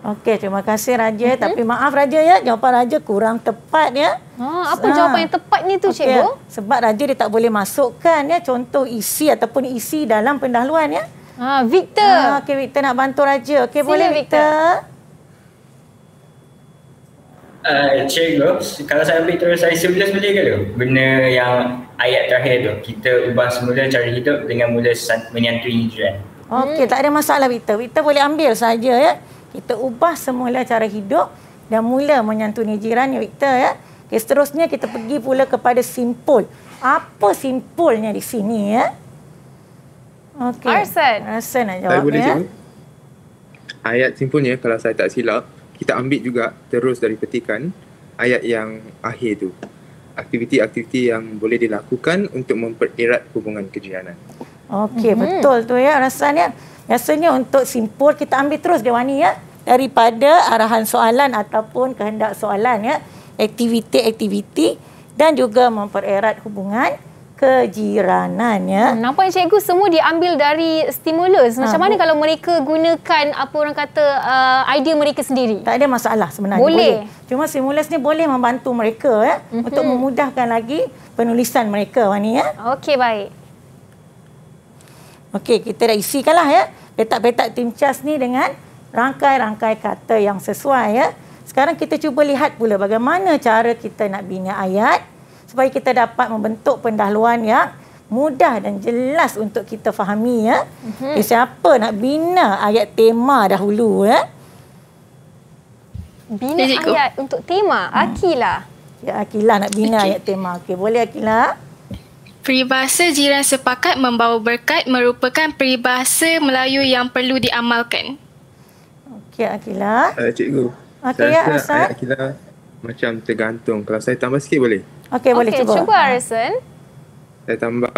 Okey, terima kasih Raja. Mm -hmm. Tapi maaf Raja ya, jawapan Raja kurang tepat ya. Ha, apa ha. jawapan ah. yang tepat ni tu okay. Cikgu? Sebab Raja dia tak boleh masukkan ya contoh isi ataupun isi dalam pendahuluan ya. Ha, Victor. Ha, Okey, Victor nak bantu Raja. Okey, boleh Victor. Uh, Cikgu, kalau saya ambil terus saya semula semula ke tu? Benda yang ayat terakhir tu, kita ubah semula cara hidup dengan mula menyantui hijrah. Okey, hmm. tak ada masalah Victor. Victor boleh ambil saja ya kita ubah semula cara hidup dan mula menyantuni jiran ya Victor ya. Okay, seterusnya kita pergi pula kepada simpul. Apa simpulnya di sini ya? Okey. Arsen. Arsen nak jawab. ya? jawab. Ayat simpulnya kalau saya tak silap, kita ambil juga terus dari petikan ayat yang akhir tu. Aktiviti-aktiviti yang boleh dilakukan untuk mempererat hubungan kejiranan. Okey, mm-hmm. betul tu ya Rasanya. Rasanya untuk simpul kita ambil terus dia ya daripada arahan soalan ataupun kehendak soalan ya aktiviti-aktiviti dan juga mempererat hubungan kejiranan ya. Hmm, nampak cikgu semua diambil dari stimulus. Macam ha, mana kalau mereka gunakan apa orang kata uh, idea mereka sendiri? Tak ada masalah sebenarnya. Boleh. boleh. Cuma stimulus ni boleh membantu mereka ya mm-hmm. untuk memudahkan lagi penulisan mereka Wani ya. Okey baik. Okey, kita dah isikanlah ya petak-petak tim cas ni dengan rangkai-rangkai kata yang sesuai ya. Sekarang kita cuba lihat pula bagaimana cara kita nak bina ayat supaya kita dapat membentuk pendahuluan yang mudah dan jelas untuk kita fahami ya. Mm-hmm. Eh, siapa nak bina ayat tema dahulu ya? Bina Fizikku. ayat untuk tema Akila. Ya Akila nak bina okay. ayat tema. Okey, boleh Akila? Peribahasa jiran sepakat membawa berkat merupakan peribahasa Melayu yang perlu diamalkan. Okey, Akila. Uh, cikgu. Okey, ya, Arisan. Eh, ayat Akila macam tergantung. Kalau saya tambah sikit boleh? Okey, boleh okay, cuba. Cuba, Arisan. Saya tambah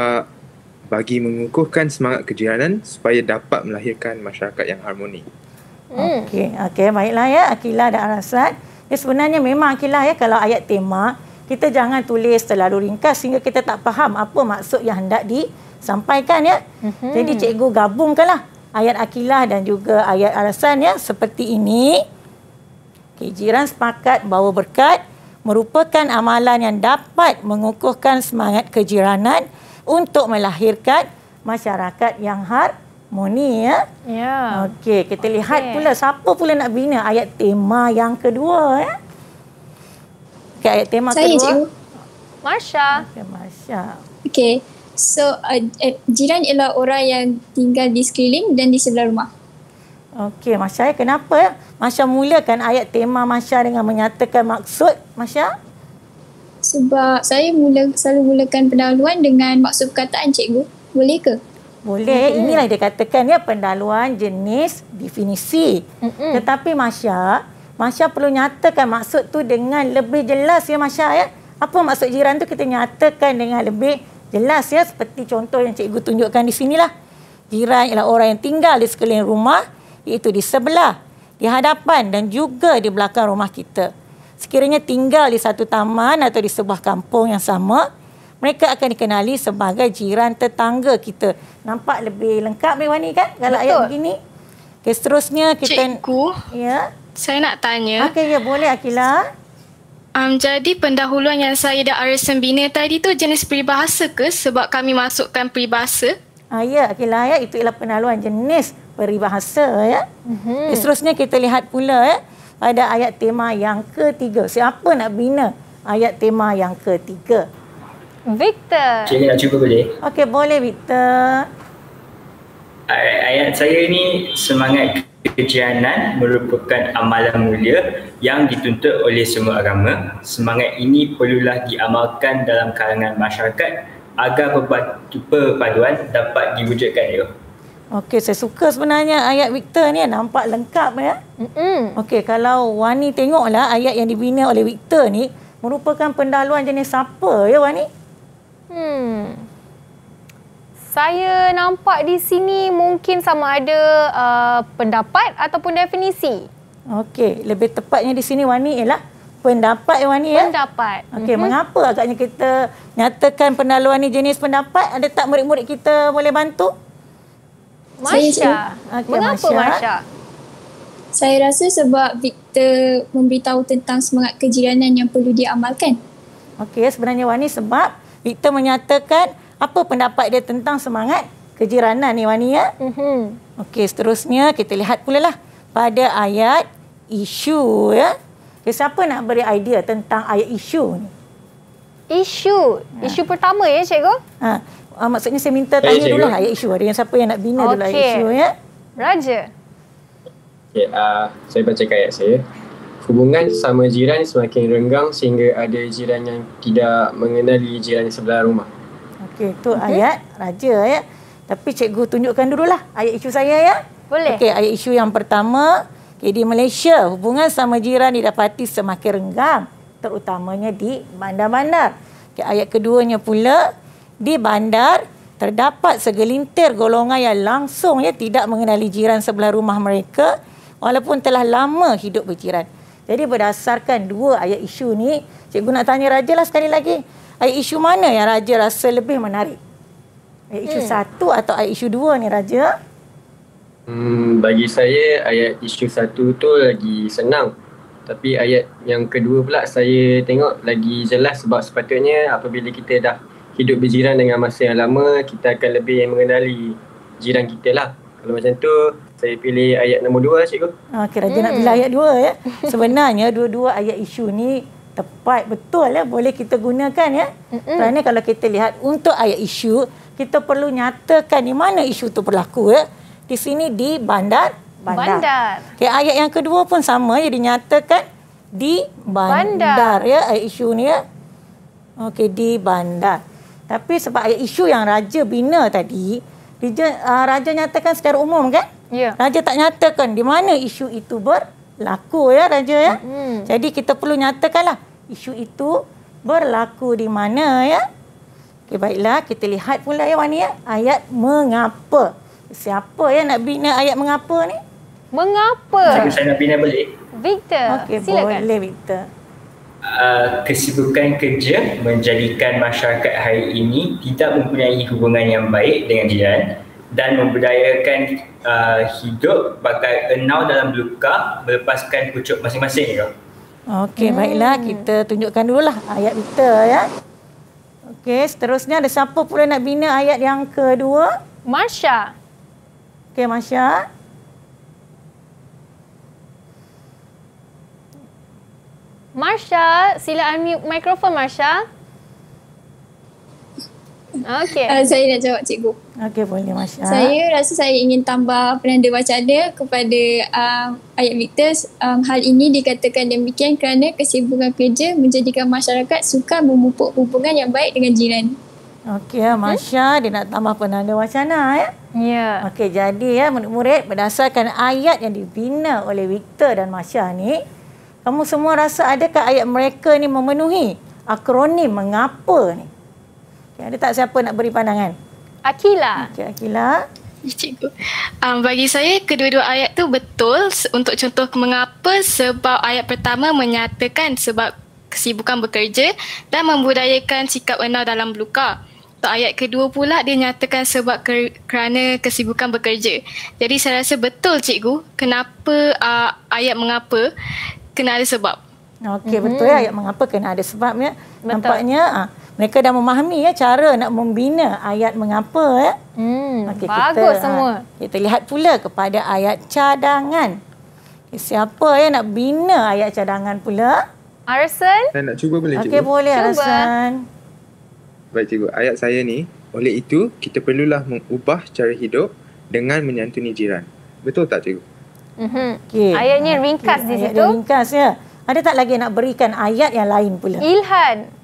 bagi mengukuhkan semangat kejiranan supaya dapat melahirkan masyarakat yang harmoni. Hmm. Okey, okay, baiklah ya, Akila dan Arisan. Ya, sebenarnya memang Akila ya kalau ayat tema kita jangan tulis terlalu ringkas sehingga kita tak faham apa maksud yang hendak disampaikan ya. hmm Jadi cikgu gabungkanlah ayat akilah dan juga ayat alasan ya seperti ini. Okay, jiran sepakat bawa berkat merupakan amalan yang dapat mengukuhkan semangat kejiranan untuk melahirkan masyarakat yang harmoni ya. Ya. Okey, kita okay. lihat pula siapa pula nak bina ayat tema yang kedua ya. Okay, ayat tema Saya kedua. Cikgu. Marsha. Okay, Marsha. Okay. So, uh, eh, jiran ialah orang yang tinggal di sekeliling dan di sebelah rumah. Okay, Masya, eh, kenapa eh? Masya mulakan ayat tema Masya dengan menyatakan maksud Masya? Sebab saya mula, selalu mulakan pendahuluan dengan maksud perkataan cikgu. Boleh ke? Boleh. Mm-hmm. Inilah dia katakan ya, pendahuluan jenis definisi. Mm-hmm. Tetapi Masya, Masya perlu nyatakan maksud tu dengan lebih jelas ya Masya ya. Apa maksud jiran tu kita nyatakan dengan lebih jelas ya seperti contoh yang cikgu tunjukkan di sinilah. Jiran ialah orang yang tinggal di sekeliling rumah iaitu di sebelah, di hadapan dan juga di belakang rumah kita. Sekiranya tinggal di satu taman atau di sebuah kampung yang sama, mereka akan dikenali sebagai jiran tetangga kita. Nampak lebih lengkap Bewani kan kalau Betul. ayat begini? Okay, seterusnya kita... Cikgu, ya? Saya nak tanya. Okey, ya, boleh Akila. Um, jadi pendahuluan yang saya dah Aris membina tadi tu jenis peribahasa ke sebab kami masukkan peribahasa? Ah, ya, Akila. Ya. Itu ialah pendahuluan jenis peribahasa. Ya. Mm-hmm. Jadi, eh, seterusnya kita lihat pula ya, pada ayat tema yang ketiga. Siapa nak bina ayat tema yang ketiga? Victor. Cik nak cuba boleh? Okey, boleh Victor ayat saya ini semangat kejianan merupakan amalan mulia yang dituntut oleh semua agama. Semangat ini perlulah diamalkan dalam kalangan masyarakat agar perpaduan dapat diwujudkan ya. Okey, saya suka sebenarnya ayat Victor ni eh. nampak lengkap ya. Mm Okey, kalau Wani tengoklah ayat yang dibina oleh Victor ni merupakan pendaluan jenis siapa ya Wani? Hmm. Saya nampak di sini mungkin sama ada uh, pendapat ataupun definisi. Okey, lebih tepatnya di sini Wani ialah pendapat ya Wani ya. Pendapat. Okey, mm-hmm. mengapa agaknya kita nyatakan pendaluan ini jenis pendapat? Ada tak murid-murid kita boleh bantu? Masya. Okay, mengapa Masya? Saya rasa sebab Victor memberitahu tentang semangat kejiranan yang perlu diamalkan. Okey, sebenarnya Wani sebab Victor menyatakan apa pendapat dia tentang semangat kejiranan ni Wani ya? Mm-hmm. Okey, seterusnya kita lihat pula lah pada ayat isu ya. Okay, siapa nak beri idea tentang ayat isu ni? Isu, ha. isu pertama ya cikgu? Ha. Uh, maksudnya saya minta tanya saya dulu lah. lah ayat isu. Ada yang siapa yang nak bina okay. dulu ayat isu ya? Raja. Okay, uh, ah, saya baca ayat saya. Hubungan sama jiran semakin renggang sehingga ada jiran yang tidak mengenali jiran sebelah rumah. Okey, tu okay. ayat raja ayat. Tapi cikgu tunjukkan dululah ayat isu saya ya. Boleh. Okey, ayat isu yang pertama, okay, di Malaysia hubungan sama jiran didapati semakin renggang terutamanya di bandar-bandar. Okay, ayat keduanya pula di bandar terdapat segelintir golongan yang langsung ya tidak mengenali jiran sebelah rumah mereka walaupun telah lama hidup berjiran. Jadi berdasarkan dua ayat isu ni, cikgu nak tanya Raja lah sekali lagi air isu mana yang raja rasa lebih menarik? Air isu hmm. satu atau air isu dua ni raja? Hmm, bagi saya ayat isu satu tu lagi senang tapi ayat yang kedua pula saya tengok lagi jelas sebab sepatutnya apabila kita dah hidup berjiran dengan masa yang lama kita akan lebih mengenali jiran kita lah kalau macam tu saya pilih ayat nombor dua cikgu okay, Raja hmm. nak pilih ayat dua ya sebenarnya dua-dua ayat isu ni tepat betul ya boleh kita gunakan ya. Mm-mm. Kerana kalau kita lihat untuk ayat isu, kita perlu nyatakan di mana isu itu berlaku ya. Di sini di bandar bandar. bandar. Okay, ayat yang kedua pun sama jadi nyatakan di bandar, bandar. ya ayat isu ni ya. Okey di bandar. Tapi sebab ayat isu yang raja bina tadi, raja, uh, ah, raja nyatakan secara umum kan? Ya. Yeah. Raja tak nyatakan di mana isu itu ber laku ya raja ya. Hmm. Jadi kita perlu nyatakanlah isu itu berlaku di mana ya. Okey baiklah kita lihat pula ya Wani ya ayat mengapa. Siapa ya nak bina ayat mengapa ni? Mengapa? Saya, saya nak bina boleh. Victor, okay, silakan. Boleh Victor. Uh, kesibukan kerja menjadikan masyarakat hari ini tidak mempunyai hubungan yang baik dengan jiran dan memberdayakan uh, hidup bagai enau dalam luka melepaskan pucuk masing-masing tu. Okey, hmm. baiklah kita tunjukkan dululah ayat kita ya. Okey, seterusnya ada siapa pula nak bina ayat yang kedua? Masya. Okey, Masya. Masya, sila unmute mikrofon Masya. Okay. Uh, ah, saya nak jawab cikgu. Okay boleh Masya. Ah. Saya rasa saya ingin tambah penanda wacana kepada um, ayat Victor. Um, hal ini dikatakan demikian kerana kesibukan kerja menjadikan masyarakat suka memupuk hubungan yang baik dengan jiran. Okey, ya, Masya huh? Hmm? dia nak tambah penanda wacana ya. Ya. Yeah. Okey, jadi ya murid-murid berdasarkan ayat yang dibina oleh Victor dan Masya ni, kamu semua rasa adakah ayat mereka ni memenuhi akronim mengapa ni? Okay, ada tak siapa nak beri pandangan? Akila. Okey, Akila. Cikgu. Um, bagi saya, kedua-dua ayat tu betul. Untuk contoh mengapa sebab ayat pertama menyatakan sebab kesibukan bekerja dan membudayakan sikap enau dalam luka. Untuk ayat kedua pula, dia nyatakan sebab ker- kerana kesibukan bekerja. Jadi saya rasa betul cikgu, kenapa uh, ayat mengapa kena ada sebab. Okey, mm-hmm. betul ya. Ayat mengapa kena ada sebabnya. Betul. Nampaknya... Uh, mereka dah memahami ya cara nak membina ayat mengapa ya. Hmm. Okay, bagus kita, ha, semua. Ha, kita lihat pula kepada ayat cadangan. Okay, siapa ya nak bina ayat cadangan pula? Arsen? Saya nak cuba boleh cuba. Okey boleh Arsen. Baik cikgu, ayat saya ni oleh itu kita perlulah mengubah cara hidup dengan menyantuni jiran. Betul tak cikgu? Mhm. Okay. Ayatnya ringkas okay, di situ. Ayat ringkas ya. Ada tak lagi nak berikan ayat yang lain pula? Ilhan.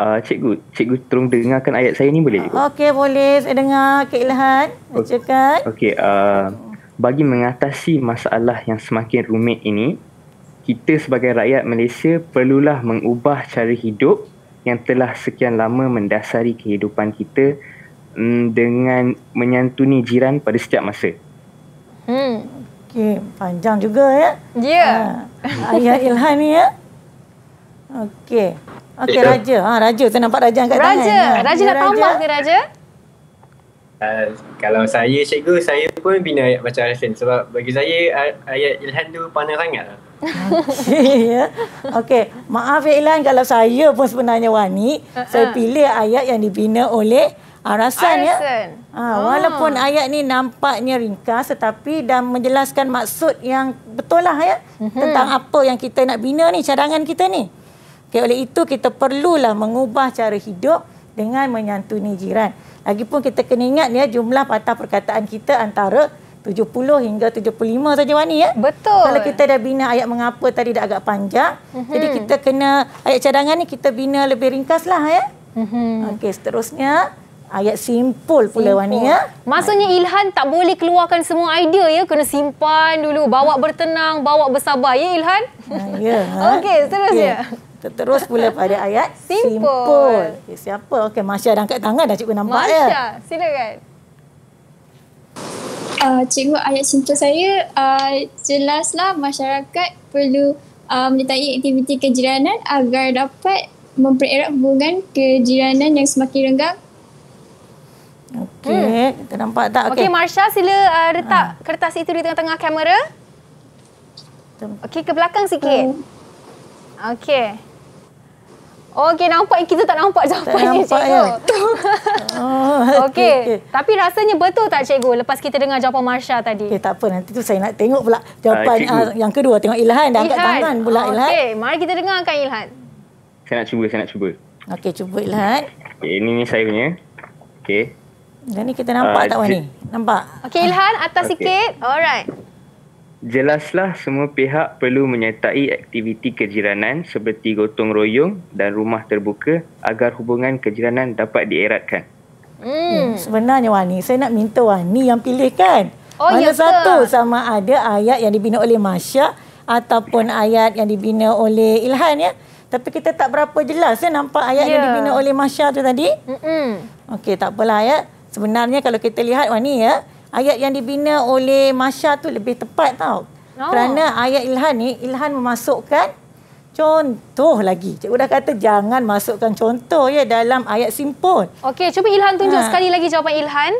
Uh, cikgu, cikgu tolong dengarkan ayat saya ni boleh? Okey, boleh. Saya dengar Kak Ilhan. Bacakan. Okey, uh, bagi mengatasi masalah yang semakin rumit ini, kita sebagai rakyat Malaysia perlulah mengubah cara hidup yang telah sekian lama mendasari kehidupan kita mm, dengan menyantuni jiran pada setiap masa. Hmm. Okey, panjang juga ya. Ya. Yeah. Uh, ayat Ilhan ni ya. Okey. Okey, Raja. Ha, Raja, saya nampak Raja angkat tangan. Raja, ha. Raja nak tambah ni Raja. Uh, kalau saya cikgu, saya pun bina ayat baca Arifin sebab bagi saya ayat Ilhan tu panah sangat. Lah. Okey, ya. Okay. maaf ya Ilhan kalau saya pun sebenarnya wani, uh-huh. Ha, saya ha. pilih ayat yang dibina oleh Arasan, ya. Arasan. ya. Ha, oh. Walaupun ayat ni nampaknya ringkas tetapi dan menjelaskan maksud yang betul lah ya. Uh-huh. Tentang apa yang kita nak bina ni, cadangan kita ni. Okay, oleh itu kita perlulah mengubah cara hidup dengan menyantuni jiran. Lagipun kita kena ingat ya jumlah patah perkataan kita antara 70 hingga 75 saja Wani ya. Betul. Kalau kita dah bina ayat mengapa tadi dah agak panjang. Mm-hmm. Jadi kita kena ayat cadangan ni kita bina lebih ringkas lah ya. Mm-hmm. Okey seterusnya ayat simpul pula simpul. Wani ya. Maksudnya Ilhan tak boleh keluarkan semua idea ya. Kena simpan dulu. Bawa bertenang, bawa bersabar ya Ilhan. Ah, ya. Yeah, Okey seterusnya. Okay. Terus pula pada ayat simpul. simple. Okay, ya, siapa? Okey, Masya dah angkat tangan dah cikgu nampak Masya, ya. Masya, silakan. Uh, cikgu, ayat simpul saya uh, jelaslah masyarakat perlu uh, menyertai aktiviti kejiranan agar dapat mempererat hubungan kejiranan yang semakin renggang. Okey, hmm. kita nampak tak? Okey, okay, Marsha sila uh, letak uh. Ah. kertas itu di tengah-tengah kamera. Okey, ke belakang sikit. Uh. Okey. Okey, nampak yang kita tak nampak jawapan tak cikgu. Ya. okey, okay. tapi rasanya betul tak, cikgu, lepas kita dengar jawapan Marsha tadi? Okey, tak apa. Nanti tu saya nak tengok pula jawapan uh, uh, yang kedua. Tengok Ilhan dah angkat tangan pula, okay. Ilhan. Okey, mari kita dengarkan Ilhan. Saya nak cuba, saya nak cuba. Okey, cuba Ilhan. Okey, ini ni saya punya. Okey. Dan ni kita nampak uh, tak, Wani? Nampak? Okey, Ilhan, atas okay. sikit. Alright. Jelaslah semua pihak perlu menyertai aktiviti kejiranan seperti gotong royong dan rumah terbuka agar hubungan kejiranan dapat dieratkan. Hmm. hmm sebenarnya Wani, saya nak minta Wani yang pilihkan. Oh, Mana ya satu ke? sama ada ayat yang dibina oleh Masya ataupun ya. ayat yang dibina oleh Ilhan ya. Tapi kita tak berapa jelas ya nampak ayat ya. yang dibina oleh Masya tu tadi. Hmm. Okey, tak apalah ayat. Sebenarnya kalau kita lihat Wani ya, ayat yang dibina oleh Masya tu lebih tepat tau. Oh. Kerana ayat Ilhan ni, Ilhan memasukkan contoh lagi. Cikgu dah kata jangan masukkan contoh ya dalam ayat simpul. Okey, cuba Ilhan tunjuk ha. sekali lagi jawapan Ilhan.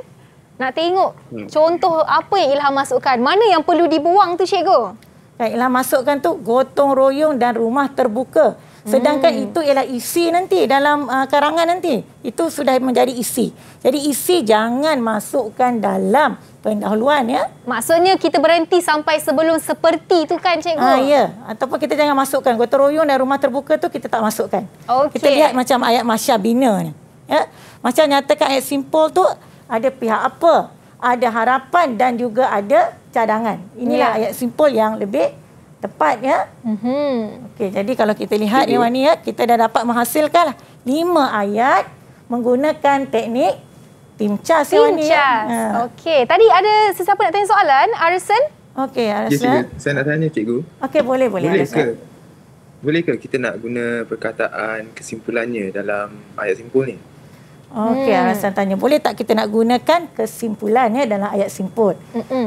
Nak tengok hmm. contoh apa yang ilhan masukkan. Mana yang perlu dibuang tu cikgu? Yang Ilham masukkan tu gotong royong dan rumah terbuka. Sedangkan hmm. itu ialah isi nanti dalam uh, karangan nanti. Itu sudah menjadi isi. Jadi isi jangan masukkan dalam pendahuluan ya. Maksudnya kita berhenti sampai sebelum seperti itu kan cikgu? Ah ya, ataupun kita jangan masukkan gotong dan rumah terbuka tu kita tak masukkan. Okay. Kita lihat macam ayat masya bina ni. Ya. Macam nyatakan ayat simpul tu ada pihak apa? Ada harapan dan juga ada cadangan. Inilah yeah. ayat simpul yang lebih Tepat ya. Mm-hmm. Okey, jadi kalau kita lihat ni Wani ya, kita dah dapat menghasilkan lah lima ayat menggunakan teknik tim cas ya Wani. Tim ya. Ha. Okey, tadi ada sesiapa nak tanya soalan? Arsen? Okey, Arsen. Ya, Saya nak tanya cikgu. Okey, boleh, boleh. Boleh ke? Boleh ke kita nak guna perkataan kesimpulannya dalam ayat simpul ni? Okey, hmm. Arsen tanya. Boleh tak kita nak gunakan kesimpulan ya dalam ayat simpul?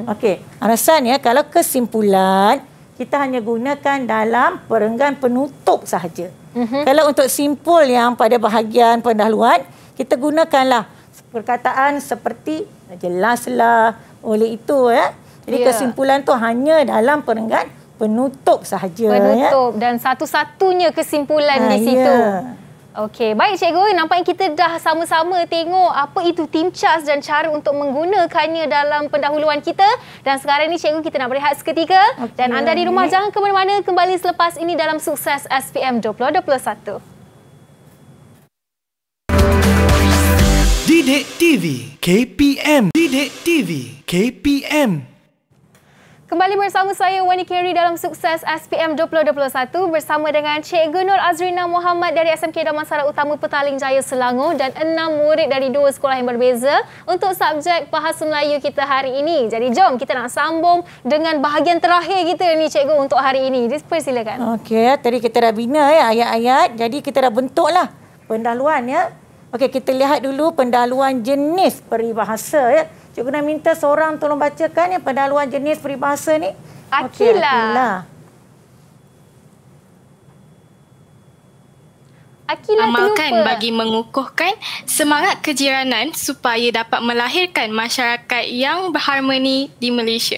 Okey, Arsen ya, kalau kesimpulan, kita hanya gunakan dalam perenggan penutup sahaja. Mm-hmm. Kalau untuk simpul yang pada bahagian pendahuluan, kita gunakanlah perkataan seperti jelaslah oleh itu ya. Eh. Jadi yeah. kesimpulan tu hanya dalam perenggan penutup sahaja ya. Penutup ya. dan satu-satunya kesimpulan ha, di situ. Yeah. Okey, baik cikgu. Nampaknya kita dah sama-sama tengok apa itu team charts dan cara untuk menggunakannya dalam pendahuluan kita. Dan sekarang ni cikgu kita nak berehat seketika. Okay. Dan anda di rumah jangan ke mana-mana kembali selepas ini dalam sukses SPM 2021. Didik TV KPM Didik TV KPM Kembali bersama saya Wani Kerry dalam sukses SPM 2021 bersama dengan Cikgu Nur Azrina Muhammad dari SMK Damansara Utama Petaling Jaya Selangor dan enam murid dari dua sekolah yang berbeza untuk subjek Bahasa Melayu kita hari ini. Jadi jom kita nak sambung dengan bahagian terakhir kita ni Cikgu untuk hari ini. Dipersilakan. Okey, tadi kita dah bina ya ayat-ayat. Jadi kita dah bentuklah pendahuluan ya. Okey, kita lihat dulu pendahuluan jenis peribahasa ya. Cikgu nak minta seorang tolong bacakan yang pada luar jenis peribahasa ni. Akila. Okay, Akila. Akilah amalkan terlupa. bagi mengukuhkan semangat kejiranan supaya dapat melahirkan masyarakat yang berharmoni di Malaysia.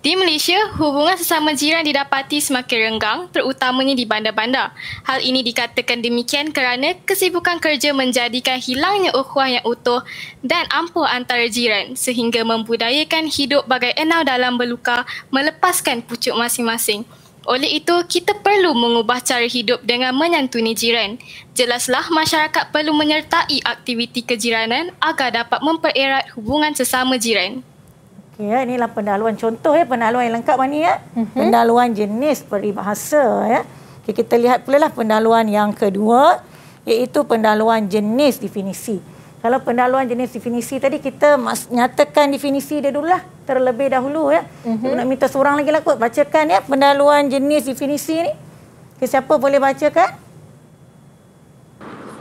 Di Malaysia, hubungan sesama jiran didapati semakin renggang terutamanya di bandar-bandar. Hal ini dikatakan demikian kerana kesibukan kerja menjadikan hilangnya ukhuwah yang utuh dan ampuh antara jiran sehingga membudayakan hidup bagai enau dalam beluka melepaskan pucuk masing-masing. Oleh itu, kita perlu mengubah cara hidup dengan menyantuni jiran. Jelaslah masyarakat perlu menyertai aktiviti kejiranan agar dapat mempererat hubungan sesama jiran. Ya, inilah pendahuluan contoh ya, pendahuluan yang lengkap mana ya? Mm-hmm. Pendahuluan jenis peribahasa ya. Okay, kita lihat pula lah pendahuluan yang kedua iaitu pendahuluan jenis definisi kalau pendahuluan jenis definisi tadi kita nyatakan definisi dia dulu lah terlebih dahulu ya. Mm-hmm. Nak minta seorang lagi lah kot bacakan ya pendahuluan jenis definisi ni. Okay, siapa boleh bacakan?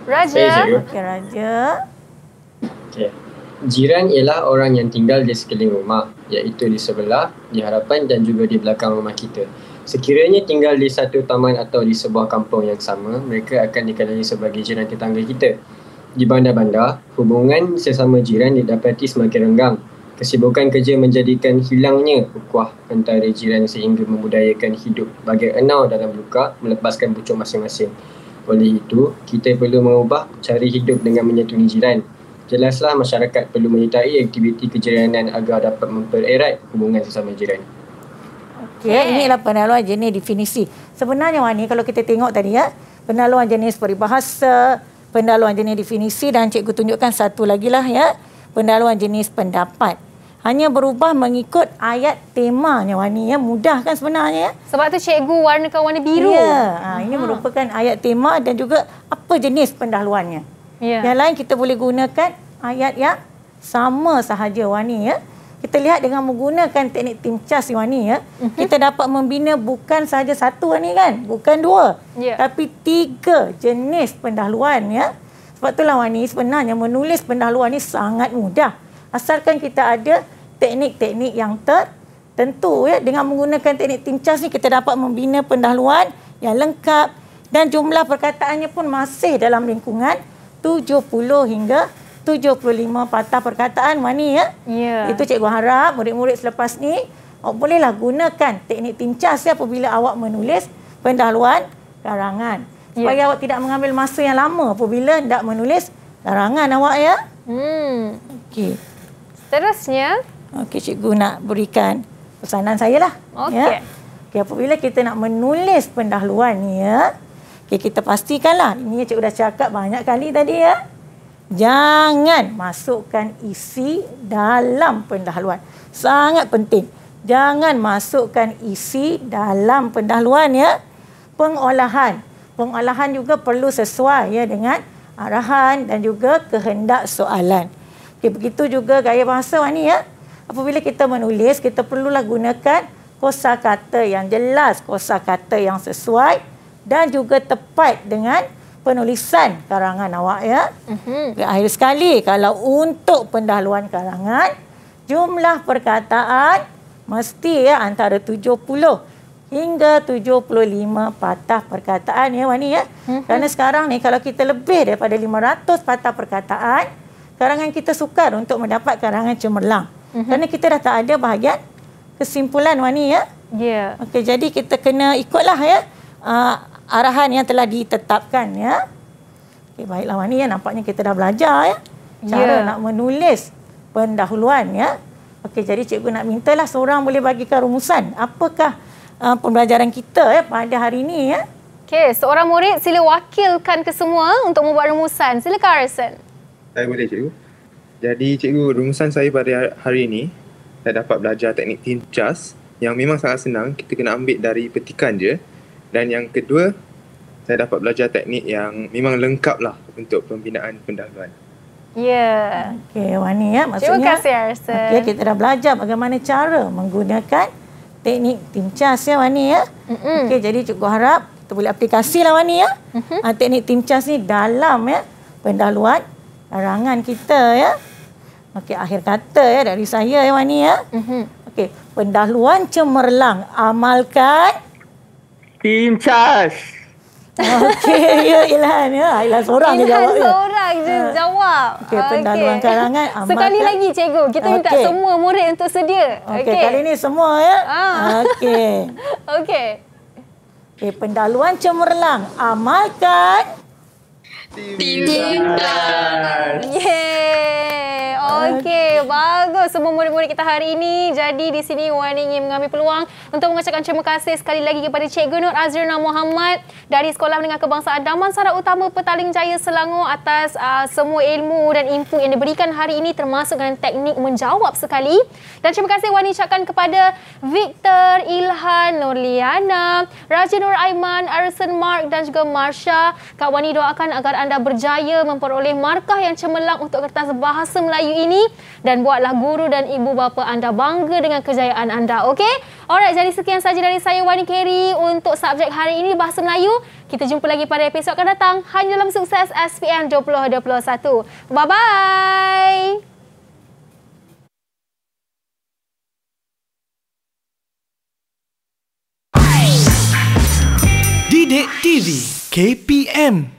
Raja. Okay, Raja. Okay. Jiran ialah orang yang tinggal di sekeliling rumah iaitu di sebelah, di hadapan dan juga di belakang rumah kita. Sekiranya tinggal di satu taman atau di sebuah kampung yang sama, mereka akan dikenali sebagai jiran tetangga kita di bandar-bandar, hubungan sesama jiran didapati semakin renggang. Kesibukan kerja menjadikan hilangnya ukuah antara jiran sehingga membudayakan hidup bagi enau dalam luka melepaskan pucuk masing-masing. Oleh itu, kita perlu mengubah cara hidup dengan menyatuni jiran. Jelaslah masyarakat perlu menyertai aktiviti kejiranan agar dapat mempererat hubungan sesama jiran. Okey, yeah. adalah penaluan jenis definisi. Sebenarnya Wani, kalau kita tengok tadi ya, penaluan jenis peribahasa, pendahuluan jenis definisi dan cikgu tunjukkan satu lagi lah ya. Pendahuluan jenis pendapat. Hanya berubah mengikut ayat temanya Wani ya. Mudah kan sebenarnya ya. Sebab tu cikgu warnakan warna biru. Ya, ha, ah. ini merupakan ayat tema dan juga apa jenis pendahuluannya. Ya. Yang lain kita boleh gunakan ayat yang sama sahaja Wani ya kita lihat dengan menggunakan teknik timcas cas Yuani ya, mm-hmm. kita dapat membina bukan sahaja satu lah ni kan, bukan dua, yeah. tapi tiga jenis pendahuluan ya. Sebab itulah Wani sebenarnya menulis pendahuluan ni sangat mudah. Asalkan kita ada teknik-teknik yang tertentu ya dengan menggunakan teknik timcas cas ni kita dapat membina pendahuluan yang lengkap dan jumlah perkataannya pun masih dalam lingkungan 70 hingga 75 patah perkataan Mani ya. Yeah. Itu cikgu harap murid-murid selepas ni awak oh, bolehlah gunakan teknik tincas ya apabila awak menulis pendahuluan karangan. Ya. Supaya yeah. awak tidak mengambil masa yang lama apabila hendak menulis karangan awak ya. Hmm. Okey. Seterusnya. Okey cikgu nak berikan pesanan saya lah. Okey. Ya. Okey apabila kita nak menulis pendahuluan ni ya. Okey kita pastikanlah ini cikgu dah cakap banyak kali tadi ya. Jangan masukkan isi dalam pendahuluan. Sangat penting. Jangan masukkan isi dalam pendahuluan ya. Pengolahan. Pengolahan juga perlu sesuai ya dengan arahan dan juga kehendak soalan. Okay, begitu juga gaya bahasa ni ya. Apabila kita menulis, kita perlulah gunakan kosakata yang jelas, kosakata yang sesuai dan juga tepat dengan penulisan karangan awak ya. Mm-hmm. Akhir sekali kalau untuk pendahuluan karangan jumlah perkataan mesti ya antara 70 hingga 75 patah perkataan ya Wani ya. Mm-hmm. Kerana sekarang ni kalau kita lebih daripada 500 patah perkataan karangan kita sukar untuk mendapat karangan cemerlang. Mm-hmm. Kerana kita dah tak ada bahagian kesimpulan Wani ya. Ya. Yeah. Okey jadi kita kena ikutlah ya. Uh, arahan yang telah ditetapkan ya. Okey baiklah Wani ya nampaknya kita dah belajar ya cara yeah. nak menulis pendahuluan ya. Okey jadi cikgu nak mintalah seorang boleh bagikan rumusan apakah uh, pembelajaran kita ya pada hari ini ya. Okey seorang murid sila wakilkan ke semua untuk membuat rumusan. Silakan Arisen. Saya boleh cikgu. Jadi cikgu rumusan saya pada hari ini saya dapat belajar teknik tinjas yang memang sangat senang kita kena ambil dari petikan je. Dan yang kedua, saya dapat belajar teknik yang memang lengkap lah untuk pembinaan pendahuluan. Ya. Yeah. Okey, Wani ya. Maksudnya, Terima kasih, Arsene. Okey, kita dah belajar bagaimana cara menggunakan teknik tim cas ya, Wani ya. Mm-hmm. Okey, jadi cukup harap kita boleh aplikasi lah Wani ya. Mm-hmm. Uh, teknik tim cas ni dalam ya pendahuluan larangan kita ya. Okey, akhir kata ya dari saya ya, Wani ya. Mm-hmm. Okey, pendahuluan cemerlang amalkan... Team Charles. Okey, ya Ilhan. Ya. Ilhan seorang Ilhan je jawab. Ilhan seorang je ha. jawab. Okey, pendaluan okay. karangan. Sekali lah. lagi, cikgu. Kita okay. minta semua murid untuk sedia. Okey, okay. kali ini semua ya. Ha. Okey. Okey. Okey, pendaluan cemerlang. Amalkan. Tintar. yeah, Okey, bagus semua murid-murid kita hari ini. Jadi di sini Wan ingin mengambil peluang untuk mengucapkan terima kasih sekali lagi kepada Cikgu Nur Azrina Muhammad dari Sekolah Menengah Kebangsaan Daman Sarat Utama Petaling Jaya Selangor atas uh, semua ilmu dan input yang diberikan hari ini termasuk dengan teknik menjawab sekali. Dan terima kasih Wan ucapkan kepada Victor, Ilhan, Nurliana, Raja Nur Aiman, Arsen Mark dan juga Marsha. Kak Wan doakan agar anda anda berjaya memperoleh markah yang cemerlang untuk kertas bahasa Melayu ini dan buatlah guru dan ibu bapa anda bangga dengan kejayaan anda. Okey? Alright, jadi sekian sahaja dari saya Wani Kerry untuk subjek hari ini bahasa Melayu. Kita jumpa lagi pada episod akan datang hanya dalam sukses SPM 2021. Bye bye. Didik TV KPM